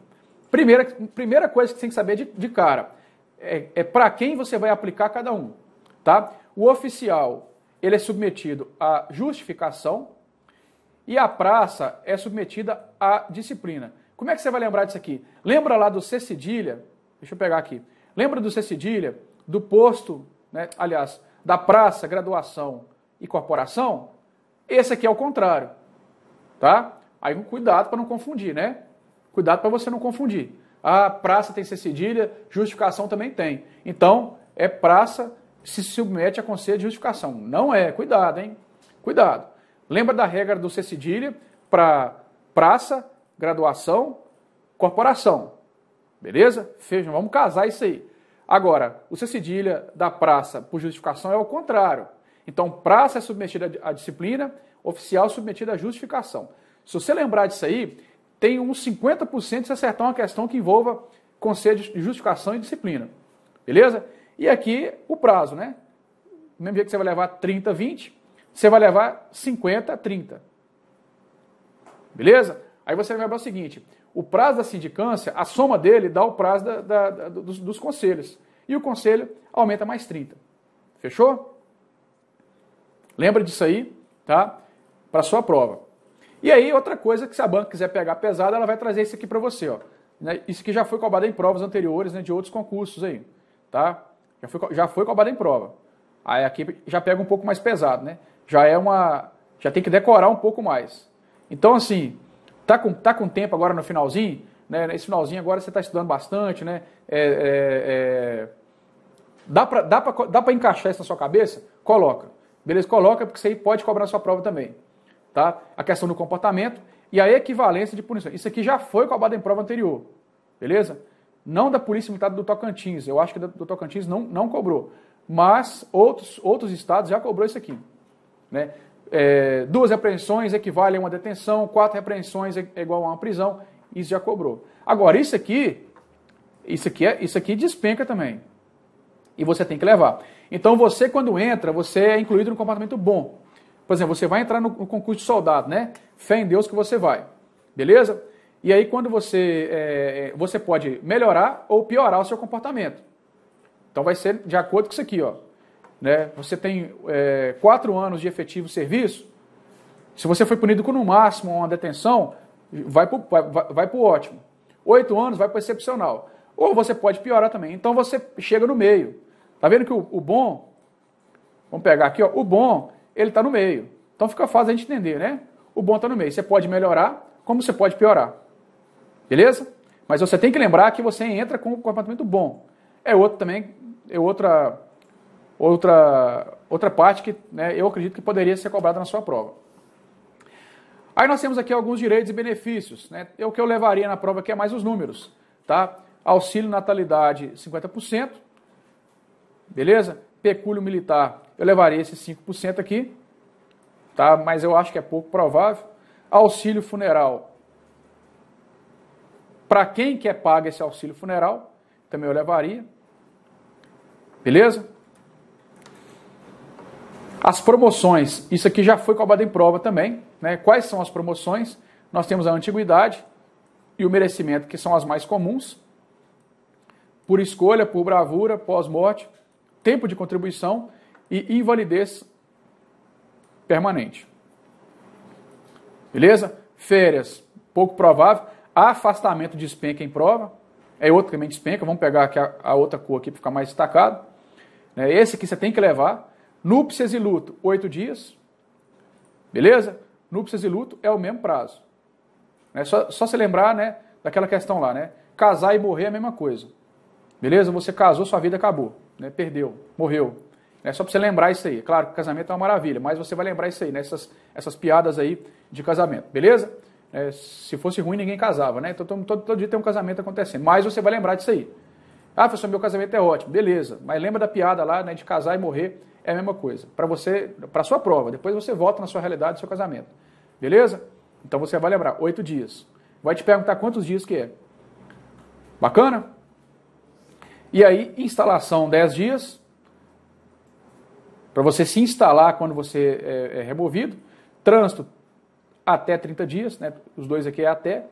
Primeira, primeira coisa que você tem que saber de, de cara é, é para quem você vai aplicar cada um. Tá? O oficial ele é submetido à justificação e a praça é submetida à disciplina. Como é que você vai lembrar disso aqui? Lembra lá do C cedilha? Deixa eu pegar aqui. Lembra do C cedilha, do posto, né? aliás, da praça, graduação e corporação? Esse aqui é o contrário, tá? Aí cuidado para não confundir, né? Cuidado para você não confundir. A praça tem ser cedilha, justificação também tem. Então, é praça, se submete a conselho de justificação. Não é, cuidado, hein? Cuidado. Lembra da regra do ser cedilha para praça, graduação, corporação. Beleza? Feijão, vamos casar isso aí. Agora, o ser cedilha da praça por justificação é o contrário. Então, praça é submetida à disciplina, oficial submetida à justificação. Se você lembrar disso aí, tem uns 50% se acertar uma questão que envolva conselho de justificação e disciplina. Beleza? E aqui o prazo, né? No mesmo dia que você vai levar 30, 20, você vai levar 50, 30. Beleza? Aí você vai lembrar o seguinte: o prazo da sindicância, a soma dele dá o prazo da, da, da, dos, dos conselhos. E o conselho aumenta mais 30. Fechou? Lembra disso aí, tá? Para sua prova. E aí, outra coisa que se a banca quiser pegar pesado, ela vai trazer isso aqui para você, ó. Né, isso que já foi cobrado em provas anteriores, né, de outros concursos aí, tá? Já foi, já foi cobrado em prova. Aí aqui já pega um pouco mais pesado, né? Já é uma... já tem que decorar um pouco mais. Então, assim, tá com, tá com tempo agora no finalzinho? Né? Nesse finalzinho agora você está estudando bastante, né? É, é, é... Dá para dá dá encaixar isso na sua cabeça? Coloca. Beleza? Coloca, porque isso aí pode cobrar a sua prova também tá? a questão do comportamento e a equivalência de punição. Isso aqui já foi cobrado em prova anterior, beleza? Não da Polícia Militar do Tocantins, eu acho que do Tocantins não, não cobrou, mas outros, outros estados já cobrou isso aqui. Né? É, duas repreensões equivalem a uma detenção, quatro repreensões é, é igual a uma prisão, isso já cobrou. Agora, isso aqui, isso aqui, é, isso aqui despenca também. E você tem que levar. Então, você, quando entra, você é incluído no comportamento bom. Por exemplo, você vai entrar no, no concurso de soldado, né? Fé em Deus que você vai. Beleza? E aí, quando você. É, é, você pode melhorar ou piorar o seu comportamento. Então, vai ser de acordo com isso aqui, ó. Né? Você tem é, quatro anos de efetivo serviço. Se você foi punido com no máximo uma detenção, vai para vai, vai o ótimo. Oito anos vai para excepcional. Ou você pode piorar também. Então você chega no meio. Tá vendo que o, o bom, vamos pegar aqui, ó, o bom ele está no meio. Então fica fácil a gente entender, né? O bom está no meio. Você pode melhorar, como você pode piorar. Beleza? Mas você tem que lembrar que você entra com o comportamento bom. É outro também, é outra outra outra parte que né, eu acredito que poderia ser cobrada na sua prova. Aí nós temos aqui alguns direitos e benefícios. Né? É o que eu levaria na prova aqui é mais os números. Tá? Auxílio natalidade 50%, beleza? Pecúlio militar eu levaria esses 5% aqui, tá? mas eu acho que é pouco provável. Auxílio funeral. Para quem que é pago esse auxílio funeral, também eu levaria. Beleza? As promoções, isso aqui já foi cobrado em prova também. Né? Quais são as promoções? Nós temos a antiguidade e o merecimento, que são as mais comuns. Por escolha, por bravura, pós-morte, tempo de contribuição e invalidez permanente. Beleza? Férias, pouco provável. Afastamento de espenca em prova. É outro que de espenca. Vamos pegar aqui a, a outra cor aqui para ficar mais destacado. Né, esse aqui você tem que levar. Núpcias e luto, oito dias. Beleza? Núpcias e luto é o mesmo prazo. Né, só, só se lembrar né, daquela questão lá, né? Casar e morrer é a mesma coisa. Beleza? Você casou, sua vida acabou. Né? Perdeu, morreu. É só para você lembrar isso aí. Claro que casamento é uma maravilha, mas você vai lembrar isso aí, nessas né? essas piadas aí de casamento, beleza? É, se fosse ruim, ninguém casava, né? Então todo, todo, todo, dia tem um casamento acontecendo. Mas você vai lembrar disso aí. Ah, professor, meu casamento é ótimo, beleza. Mas lembra da piada lá, né? De casar e morrer é a mesma coisa. Para você, para sua prova. Depois você volta na sua realidade do seu casamento, beleza? Então você vai lembrar, oito dias. Vai te perguntar quantos dias que é. Bacana? E aí, instalação dez dias, para você se instalar quando você é, é, removido. Trânsito até 30 dias, né? os dois aqui é até.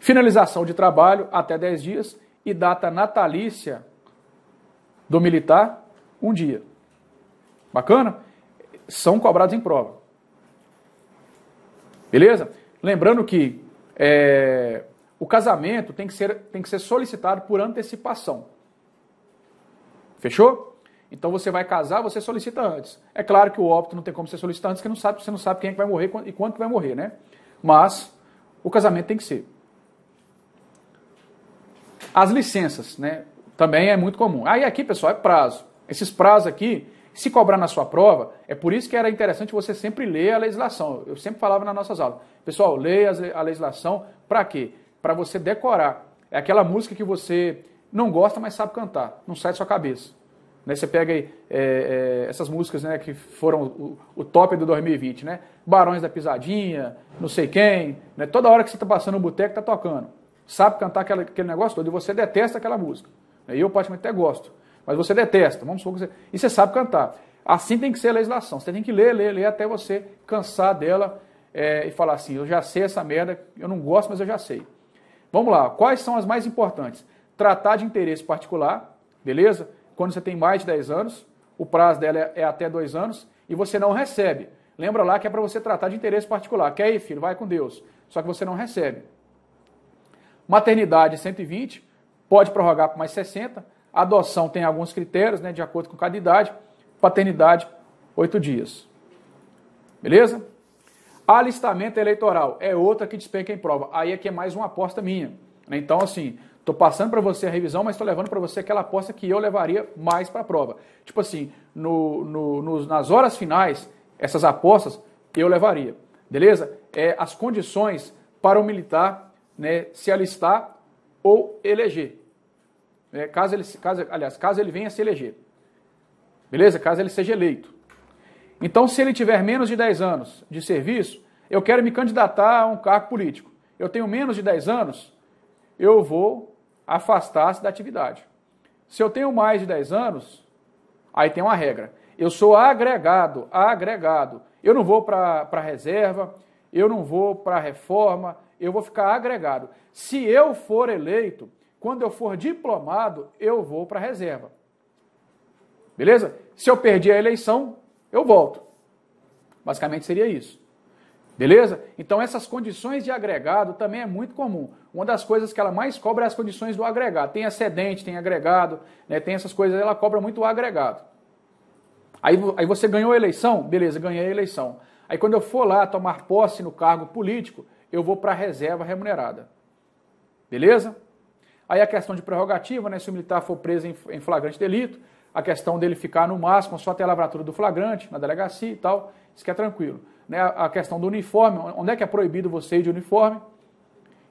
Finalização de trabalho até 10 dias e data natalícia do militar, um dia. Bacana? São cobrados em prova. Beleza? Lembrando que é, o casamento tem que, ser, tem que ser solicitado por antecipação. Fechou? Então você vai casar, você solicita antes. É claro que o óbito não tem como você solicitar antes, que não sabe, você não sabe quem é que vai morrer e quando vai morrer, né? Mas o casamento tem que ser. As licenças, né? Também é muito comum. Aí ah, aqui, pessoal, é prazo. Esses prazos aqui, se cobrar na sua prova, é por isso que era interessante você sempre ler a legislação. Eu sempre falava nas nossas aulas. Pessoal, leia a legislação para quê? Para você decorar. É aquela música que você não gosta, mas sabe cantar. Não sai da sua cabeça. Né? Você pega aí, é, é, essas músicas né, que foram o, o, top do 2020, né? Barões da Pisadinha, não sei quem, né? toda hora que você está passando no boteco, está tocando. Sabe cantar aquela, aquele negócio todo e você detesta aquela música. Né, eu, particularmente, até gosto, mas você detesta, vamos supor que você... E você sabe cantar. Assim tem que ser a legislação. Você tem que ler, ler, ler até você cansar dela é, e falar assim: eu já sei essa merda, eu não gosto, mas eu já sei. Vamos lá, quais são as mais importantes? Tratar de interesse particular, beleza? quando você tem mais de 10 anos, o prazo dela é, é até 2 anos, e você não recebe. Lembra lá que é para você tratar de interesse particular. Quer ir, filho? Vai com Deus. Só que você não recebe. Maternidade, 120. Pode prorrogar por mais 60. Adoção tem alguns critérios, né, de acordo com cada idade. Paternidade, 8 dias. Beleza? Alistamento eleitoral é outra que despenca em prova. Aí aqui é, é mais uma aposta minha. Né? Então, assim, Estou passando para você a revisão, mas estou levando para você aquela aposta que eu levaria mais para a prova. Tipo assim, no, no, no, nas horas finais, essas apostas eu levaria. Beleza? É, as condições para o militar né, se alistar ou eleger. É, caso ele, caso, aliás, caso ele venha a se eleger. Beleza? Caso ele seja eleito. Então, se ele tiver menos de 10 anos de serviço, eu quero me candidatar a um cargo político. Eu tenho menos de 10 anos, eu vou afastar-se da atividade. Se eu tenho mais de 10 anos, aí tem uma regra. Eu sou agregado, agregado. Eu não vou para a reserva, eu não vou para a reforma, eu vou ficar agregado. Se eu for eleito, quando eu for diplomado, eu vou para a reserva. Beleza? Se eu perder a eleição, eu volto. Basicamente seria isso. Beleza? Então essas condições de agregado também é muito comum. Uma das coisas que ela mais cobra é as condições do agregado. Tem excedente, tem agregado, né? tem essas coisas, ela cobra muito o agregado. Aí, aí você ganhou a eleição? Beleza, ganhei a eleição. Aí quando eu for lá tomar posse no cargo político, eu vou para a reserva remunerada. Beleza? Aí a questão de prerrogativa, né? Se o militar for preso em flagrante delito, a questão dele ficar no máximo só até a lavratura do flagrante, na delegacia e tal, isso que é tranquilo né, a questão do uniforme, onde é que é proibido você ir de uniforme.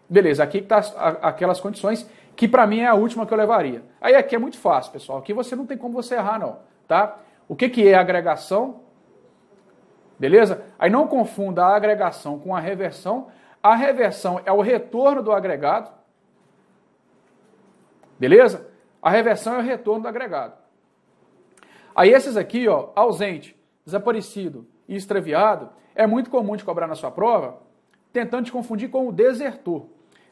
Beleza, aqui está aquelas condições que para mim é a última que eu levaria. Aí aqui é muito fácil, pessoal. Aqui você não tem como você errar, não, tá? O que, que é agregação? Beleza? Aí não confunda a agregação com a reversão. A reversão é o retorno do agregado. Beleza? A reversão é o retorno do agregado. Aí esses aqui, ó, ausente, desaparecido e extraviado, é muito comum de cobrar na sua prova, tentando te confundir com o desertor.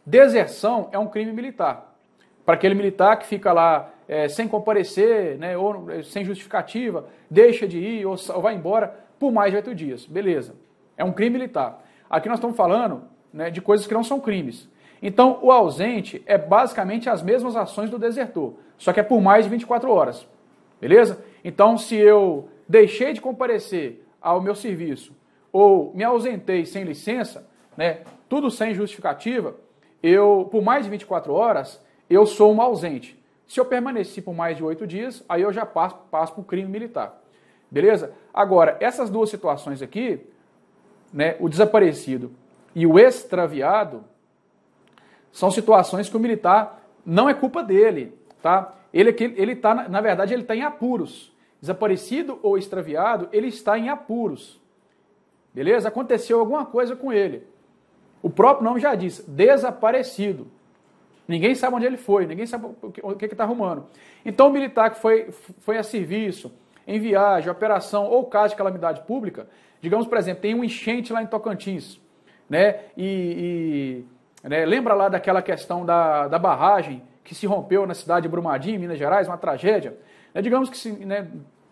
Deserção é um crime militar. Para aquele militar que fica lá é, sem comparecer, né, ou é, sem justificativa, deixa de ir ou, ou vai embora por mais de oito dias. Beleza. É um crime militar. Aqui nós estamos falando né, de coisas que não são crimes. Então, o ausente é basicamente as mesmas ações do desertor, só que é por mais de 24 horas. Beleza? Então, se eu deixei de comparecer ao meu serviço ou me ausentei sem licença, né, tudo sem justificativa, eu, por mais de 24 horas, eu sou um ausente. Se eu permaneci por mais de oito dias, aí eu já passo, passo para o crime militar. Beleza? Agora, essas duas situações aqui, né, o desaparecido e o extraviado, são situações que o militar não é culpa dele, tá? Ele é ele tá, na verdade, ele está em apuros. Desaparecido ou extraviado, ele está em apuros. Beleza? Aconteceu alguma coisa com ele. O próprio nome já diz, desaparecido. Ninguém sabe onde ele foi, ninguém sabe o que está arrumando. Então, o militar que foi, foi a serviço, em viagem, operação ou caso de calamidade pública, digamos, por exemplo, tem um enchente lá em Tocantins, né? E, e né? lembra lá daquela questão da, da barragem que se rompeu na cidade de Brumadinho, em Minas Gerais, uma tragédia. Né? Digamos que se, né,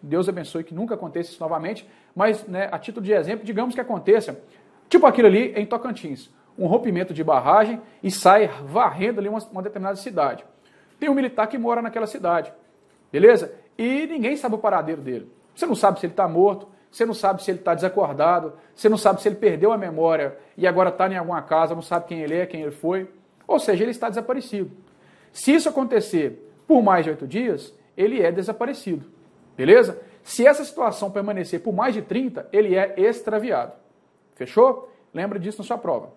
Deus abençoe que nunca aconteça isso novamente, mas né, a título de exemplo, digamos que aconteça, tipo aquilo ali em Tocantins, um rompimento de barragem e sai varrendo ali uma, uma determinada cidade. Tem um militar que mora naquela cidade, beleza? E ninguém sabe o paradeiro dele. Você não sabe se ele está morto, você não sabe se ele está desacordado, você não sabe se ele perdeu a memória e agora está em alguma casa, não sabe quem ele é, quem ele foi. Ou seja, ele está desaparecido. Se isso acontecer por mais de oito dias, ele é desaparecido. Beleza? Se essa situação permanecer por mais de 30, ele é extraviado. Fechou? Lembra disso na sua prova.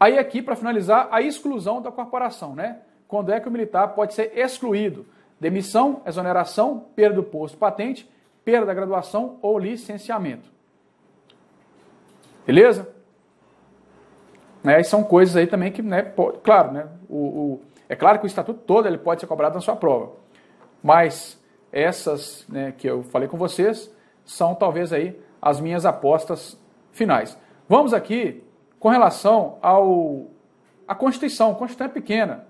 Aí aqui, para finalizar, a exclusão da corporação, né? Quando é que o militar pode ser excluído? Demissão, exoneração, perda do posto patente, perda da graduação ou licenciamento. Beleza? Né, são coisas aí também que, né, pode, claro, né, o, o, é claro que o estatuto todo ele pode ser cobrado na sua prova, mas essas né, que eu falei com vocês são talvez aí as minhas apostas finais. Vamos aqui com relação ao a Constituição. A Constituição é pequena.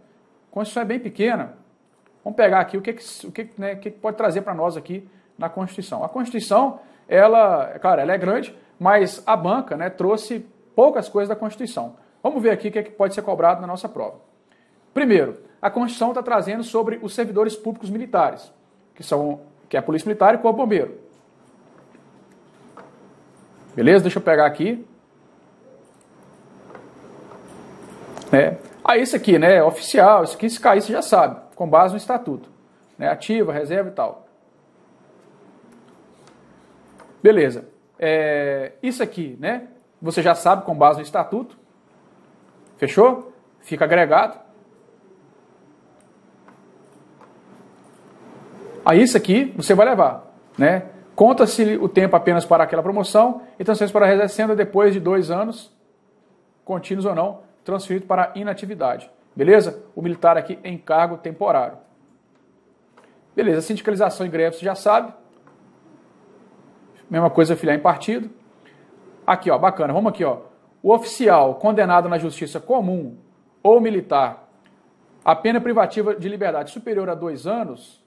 A Constituição é bem pequena. Vamos pegar aqui o que, é o é que, né, o que é pode trazer para nós aqui na Constituição. A Constituição, ela, é claro, ela é grande, mas a banca né, trouxe poucas coisas da Constituição. Vamos ver aqui o que, é que pode ser cobrado na nossa prova. Primeiro, a Constituição está trazendo sobre os servidores públicos militares que são que é a Polícia Militar e Corpo Bombeiro. Beleza? Deixa eu pegar aqui. É. Aí ah, isso aqui, né? É oficial, isso aqui, se cair, você já sabe, com base no estatuto. Né, ativa, reserva e tal. Beleza. É, isso aqui, né? Você já sabe com base no estatuto. Fechou? Fica agregado. Aí isso aqui você vai levar, né? Conta-se o tempo apenas para aquela promoção e transferência para a reserva depois de dois anos, contínuos ou não, transferido para inatividade. Beleza? O militar aqui em cargo temporário. Beleza, sindicalização e greve você já sabe. Mesma coisa filiar em partido. Aqui, ó, bacana. Vamos aqui, ó. O oficial condenado na justiça comum ou militar a pena privativa de liberdade superior a dois anos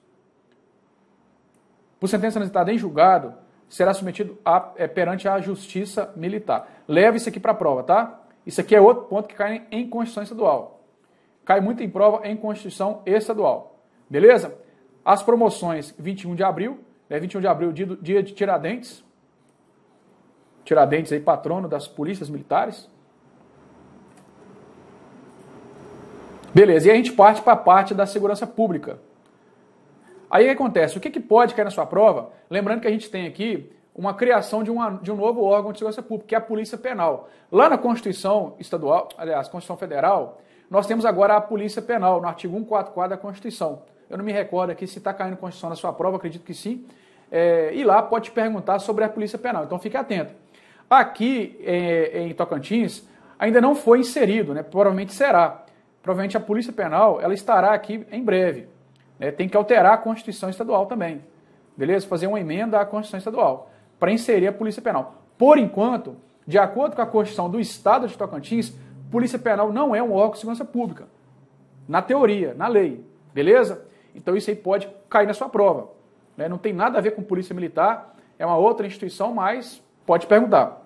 por sentença transitada em julgado, será submetido a, é, perante a justiça militar. Leva isso aqui para prova, tá? Isso aqui é outro ponto que cai em Constituição Estadual. Cai muito em prova em Constituição Estadual. Beleza? As promoções, 21 de abril, né, 21 de abril, dia, dia de Tiradentes. Tiradentes aí, patrono das polícias militares. Beleza, e a gente parte para a parte da segurança pública. Aí o que acontece? O que, que pode cair na sua prova? Lembrando que a gente tem aqui uma criação de, uma, de um novo órgão de segurança pública, que é a Polícia Penal. Lá na Constituição Estadual, aliás, Constituição Federal, nós temos agora a Polícia Penal, no artigo 144 da Constituição. Eu não me recordo aqui se está caindo Constituição na sua prova, acredito que sim. É, e lá pode te perguntar sobre a Polícia Penal, então fique atento. Aqui é, em Tocantins, ainda não foi inserido, né? provavelmente será. Provavelmente a Polícia Penal ela estará aqui em breve né, tem que alterar a Constituição Estadual também. Beleza? Fazer uma emenda à Constituição Estadual para inserir a Polícia Penal. Por enquanto, de acordo com a Constituição do Estado de Tocantins, Polícia Penal não é um órgão de segurança pública. Na teoria, na lei. Beleza? Então isso aí pode cair na sua prova. Né? Não tem nada a ver com Polícia Militar, é uma outra instituição, mas pode perguntar.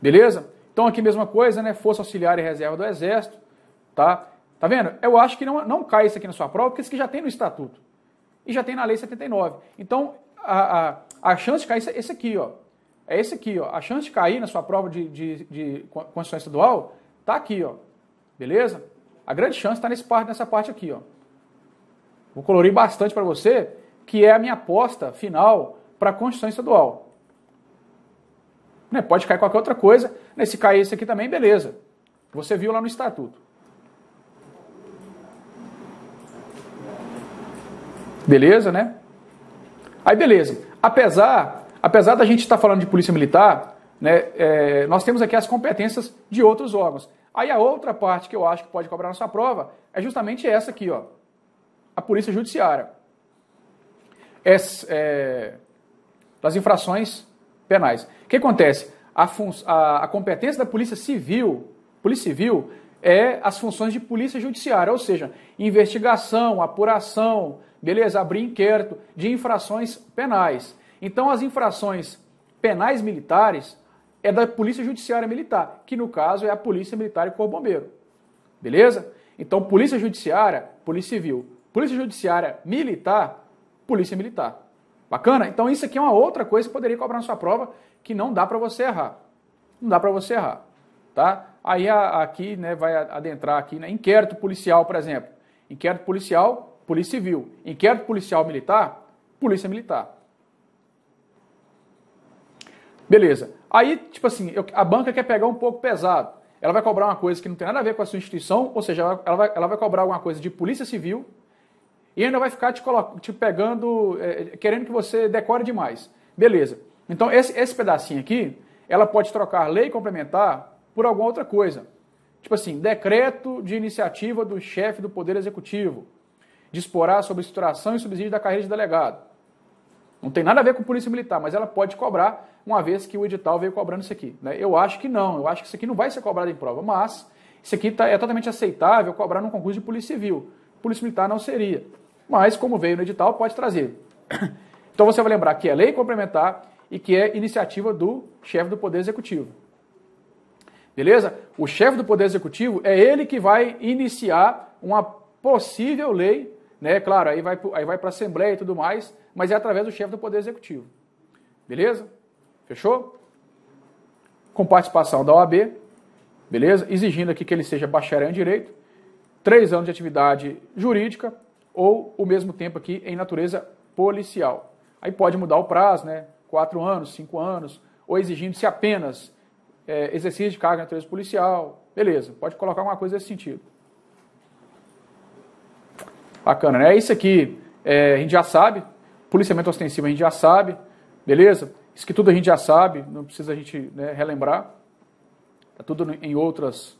Beleza? Então aqui mesma coisa, né? Força Auxiliar e Reserva do Exército, tá? Tá vendo? Eu acho que não, não cai isso aqui na sua prova, porque isso aqui já tem no estatuto. E já tem na lei 79. Então, a, a, a chance de cair é esse aqui, ó. É esse aqui, ó. A chance de cair na sua prova de, de, de Constituição Estadual tá aqui, ó. Beleza? A grande chance está nesse parte, nessa parte aqui, ó. Vou colorir bastante para você, que é a minha aposta final para a Constituição Estadual. Né? Pode cair qualquer outra coisa. Né? Se cair esse aqui também, beleza. Você viu lá no Estatuto. Beleza, né? Aí beleza. Apesar, apesar da gente estar tá falando de polícia militar, né, é, nós temos aqui as competências de outros órgãos. Aí a outra parte que eu acho que pode cobrar nossa prova é justamente essa aqui, ó. A polícia judiciária. Es, é, das infrações penais. O que acontece? A, a, a competência da polícia civil, polícia civil, é as funções de polícia judiciária, ou seja, investigação, apuração, beleza? Abrir inquérito de infrações penais. Então, as infrações penais militares é da Polícia Judiciária Militar, que no caso é a Polícia Militar e Corpo Bombeiro. Beleza? Então, Polícia Judiciária, Polícia Civil. Polícia Judiciária Militar, Polícia Militar. Bacana? Então, isso aqui é uma outra coisa que poderia cobrar na sua prova que não dá para você errar. Não dá para você errar, tá? Aí aqui, né, vai adentrar aqui, né, inquérito policial, por exemplo. Inquérito policial Polícia Civil. Inquérito policial militar, Polícia Militar. Beleza. Aí, tipo assim, eu, a banca quer pegar um pouco pesado. Ela vai cobrar uma coisa que não tem nada a ver com a sua instituição, ou seja, ela, vai, ela vai cobrar alguma coisa de Polícia Civil e ainda vai ficar te, te pegando, é, querendo que você decore demais. Beleza. Então, esse, esse pedacinho aqui, ela pode trocar lei complementar por alguma outra coisa. Tipo assim, decreto de iniciativa do chefe do Poder Executivo disporá sobre estruturação e subsídio da carreira de delegado. Não tem nada a ver com polícia militar, mas ela pode cobrar, uma vez que o edital veio cobrando isso aqui. Né? Eu acho que não, eu acho que isso aqui não vai ser cobrado em prova, mas isso aqui tá, é totalmente aceitável cobrar num concurso de polícia civil. Polícia militar não seria. Mas, como veio no edital, pode trazer. Então você vai lembrar que é lei complementar e que é iniciativa do chefe do Poder Executivo. Beleza? O chefe do Poder Executivo é ele que vai iniciar uma possível lei né? Claro, aí vai, aí vai para a Assembleia e tudo mais, mas é através do chefe do Poder Executivo. Beleza? Fechou? Com participação da OAB, beleza? Exigindo aqui que ele seja bacharel em Direito, três anos de atividade jurídica ou o mesmo tempo aqui em natureza policial. Aí pode mudar o prazo, né? Quatro anos, cinco anos, ou exigindo-se apenas é, exercício de cargo em natureza policial. Beleza, pode colocar alguma coisa nesse sentido. Bacana, né? É isso aqui é, a gente já sabe. Policiamento ostensivo a gente já sabe, beleza? Isso que tudo a gente já sabe, não precisa a gente né, relembrar. Está tudo em outras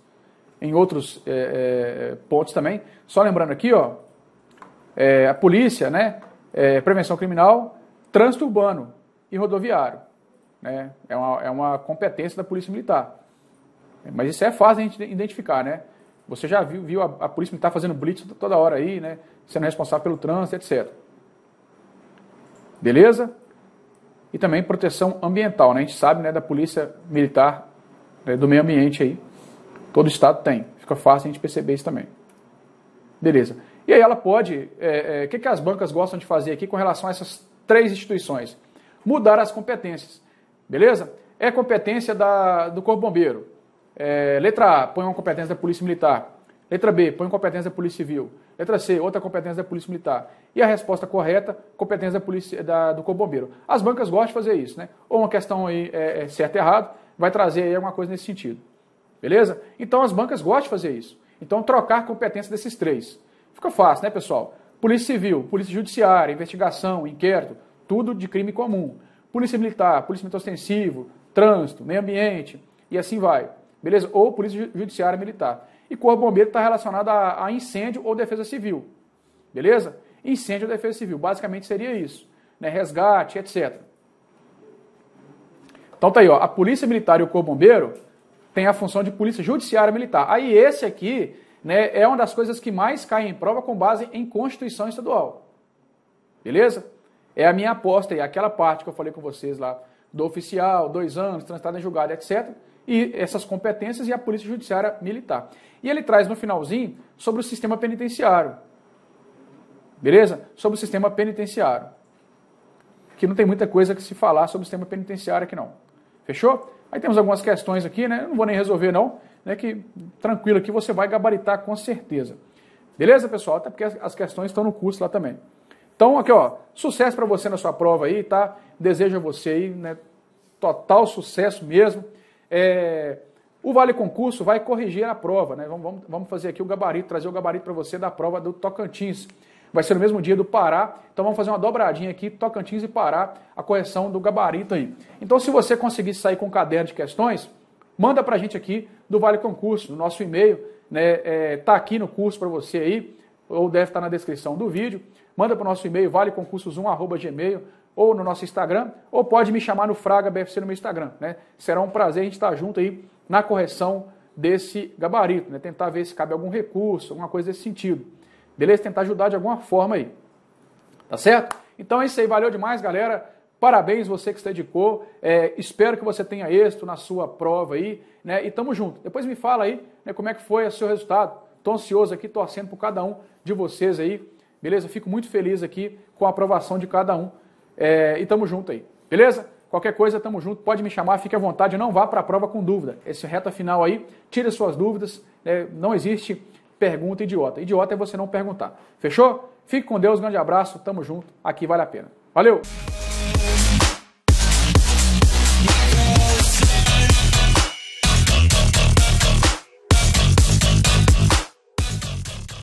em outros é, é, pontos também. Só lembrando aqui, ó, é, a polícia, né, é, prevenção criminal, trânsito urbano e rodoviário. Né, é, uma, é uma competência da polícia militar. Mas isso é fácil a gente identificar, né? Você já viu, viu a, a polícia militar fazendo blitz toda hora aí, né? Sendo responsável pelo trânsito, etc. Beleza? E também proteção ambiental, né? A gente sabe, né, da polícia militar né, do meio ambiente aí. Todo estado tem. Fica fácil a gente perceber isso também. Beleza. E aí ela pode. O é, é, que, que as bancas gostam de fazer aqui com relação a essas três instituições? Mudar as competências. Beleza? É competência da, do Corpo Bombeiro. É, letra A, põe uma competência da Polícia Militar. Letra B, põe competência da Polícia Civil. Letra C, outra competência da Polícia Militar. E a resposta correta, competência da polícia, da, do Corpo Bombeiro. As bancas gostam de fazer isso, né? Ou uma questão aí é, é certa e errado, vai trazer aí alguma coisa nesse sentido. Beleza? Então as bancas gostam de fazer isso. Então trocar competência desses três. Fica fácil, né, pessoal? Polícia Civil, Polícia Judiciária, investigação, inquérito, tudo de crime comum. Polícia Militar, Polícia Militar Ostensivo, Trânsito, Meio Ambiente, e assim vai beleza? Ou Polícia Judiciária Militar. E Corpo Bombeiro está relacionado a, a, incêndio ou defesa civil, beleza? Incêndio ou defesa civil, basicamente seria isso, né? Resgate, etc. Então tá aí, ó, a Polícia Militar e o Corpo Bombeiro tem a função de Polícia Judiciária Militar. Aí esse aqui, né, é uma das coisas que mais caem em prova com base em Constituição Estadual. Beleza? É a minha aposta aí, aquela parte que eu falei com vocês lá, do oficial, dois anos, transitado em julgado, etc e essas competências e a Polícia Judiciária Militar. E ele traz no finalzinho sobre o sistema penitenciário. Beleza? Sobre o sistema penitenciário. Que não tem muita coisa que se falar sobre o sistema penitenciário aqui não. Fechou? Aí temos algumas questões aqui, né? Eu não vou nem resolver não, né? Que tranquilo aqui você vai gabaritar com certeza. Beleza, pessoal? Até porque as questões estão no curso lá também. Então, aqui, ó, sucesso para você na sua prova aí, tá? Desejo a você aí, né, total sucesso mesmo. É, o Vale Concurso vai corrigir a prova, né? Vamos, vamos fazer aqui o gabarito, trazer o gabarito para você da prova do Tocantins. Vai ser no mesmo dia do Pará, então vamos fazer uma dobradinha aqui, Tocantins e Pará, a correção do gabarito aí. Então, se você conseguir sair com um caderno de questões, manda para a gente aqui do Vale Concurso, no nosso e-mail, né? É, tá aqui no curso para você aí, ou deve estar tá na descrição do vídeo. Manda para o nosso e-mail, valeconcursos1.gmail, ou no nosso Instagram, ou pode me chamar no Fraga BFC no meu Instagram. Né? Será um prazer a gente estar junto aí na correção desse gabarito, né? tentar ver se cabe algum recurso, alguma coisa desse sentido. Beleza? Tentar ajudar de alguma forma aí. Tá certo? Então é isso aí, valeu demais, galera. Parabéns você que se dedicou. É, espero que você tenha êxito na sua prova aí, né? E tamo junto. Depois me fala aí né, como é que foi o seu resultado. Tô ansioso aqui, torcendo por cada um de vocês aí. Beleza? Fico muito feliz aqui com a aprovação de cada um é, e tamo junto aí. Beleza? Qualquer coisa, tamo junto. Pode me chamar, fique à vontade. Não vá para a prova com dúvida. Esse reta final aí, tira suas dúvidas. Né? Não existe pergunta idiota. Idiota é você não perguntar. Fechou? Fique com Deus, grande abraço. Tamo junto. Aqui vale a pena. Valeu!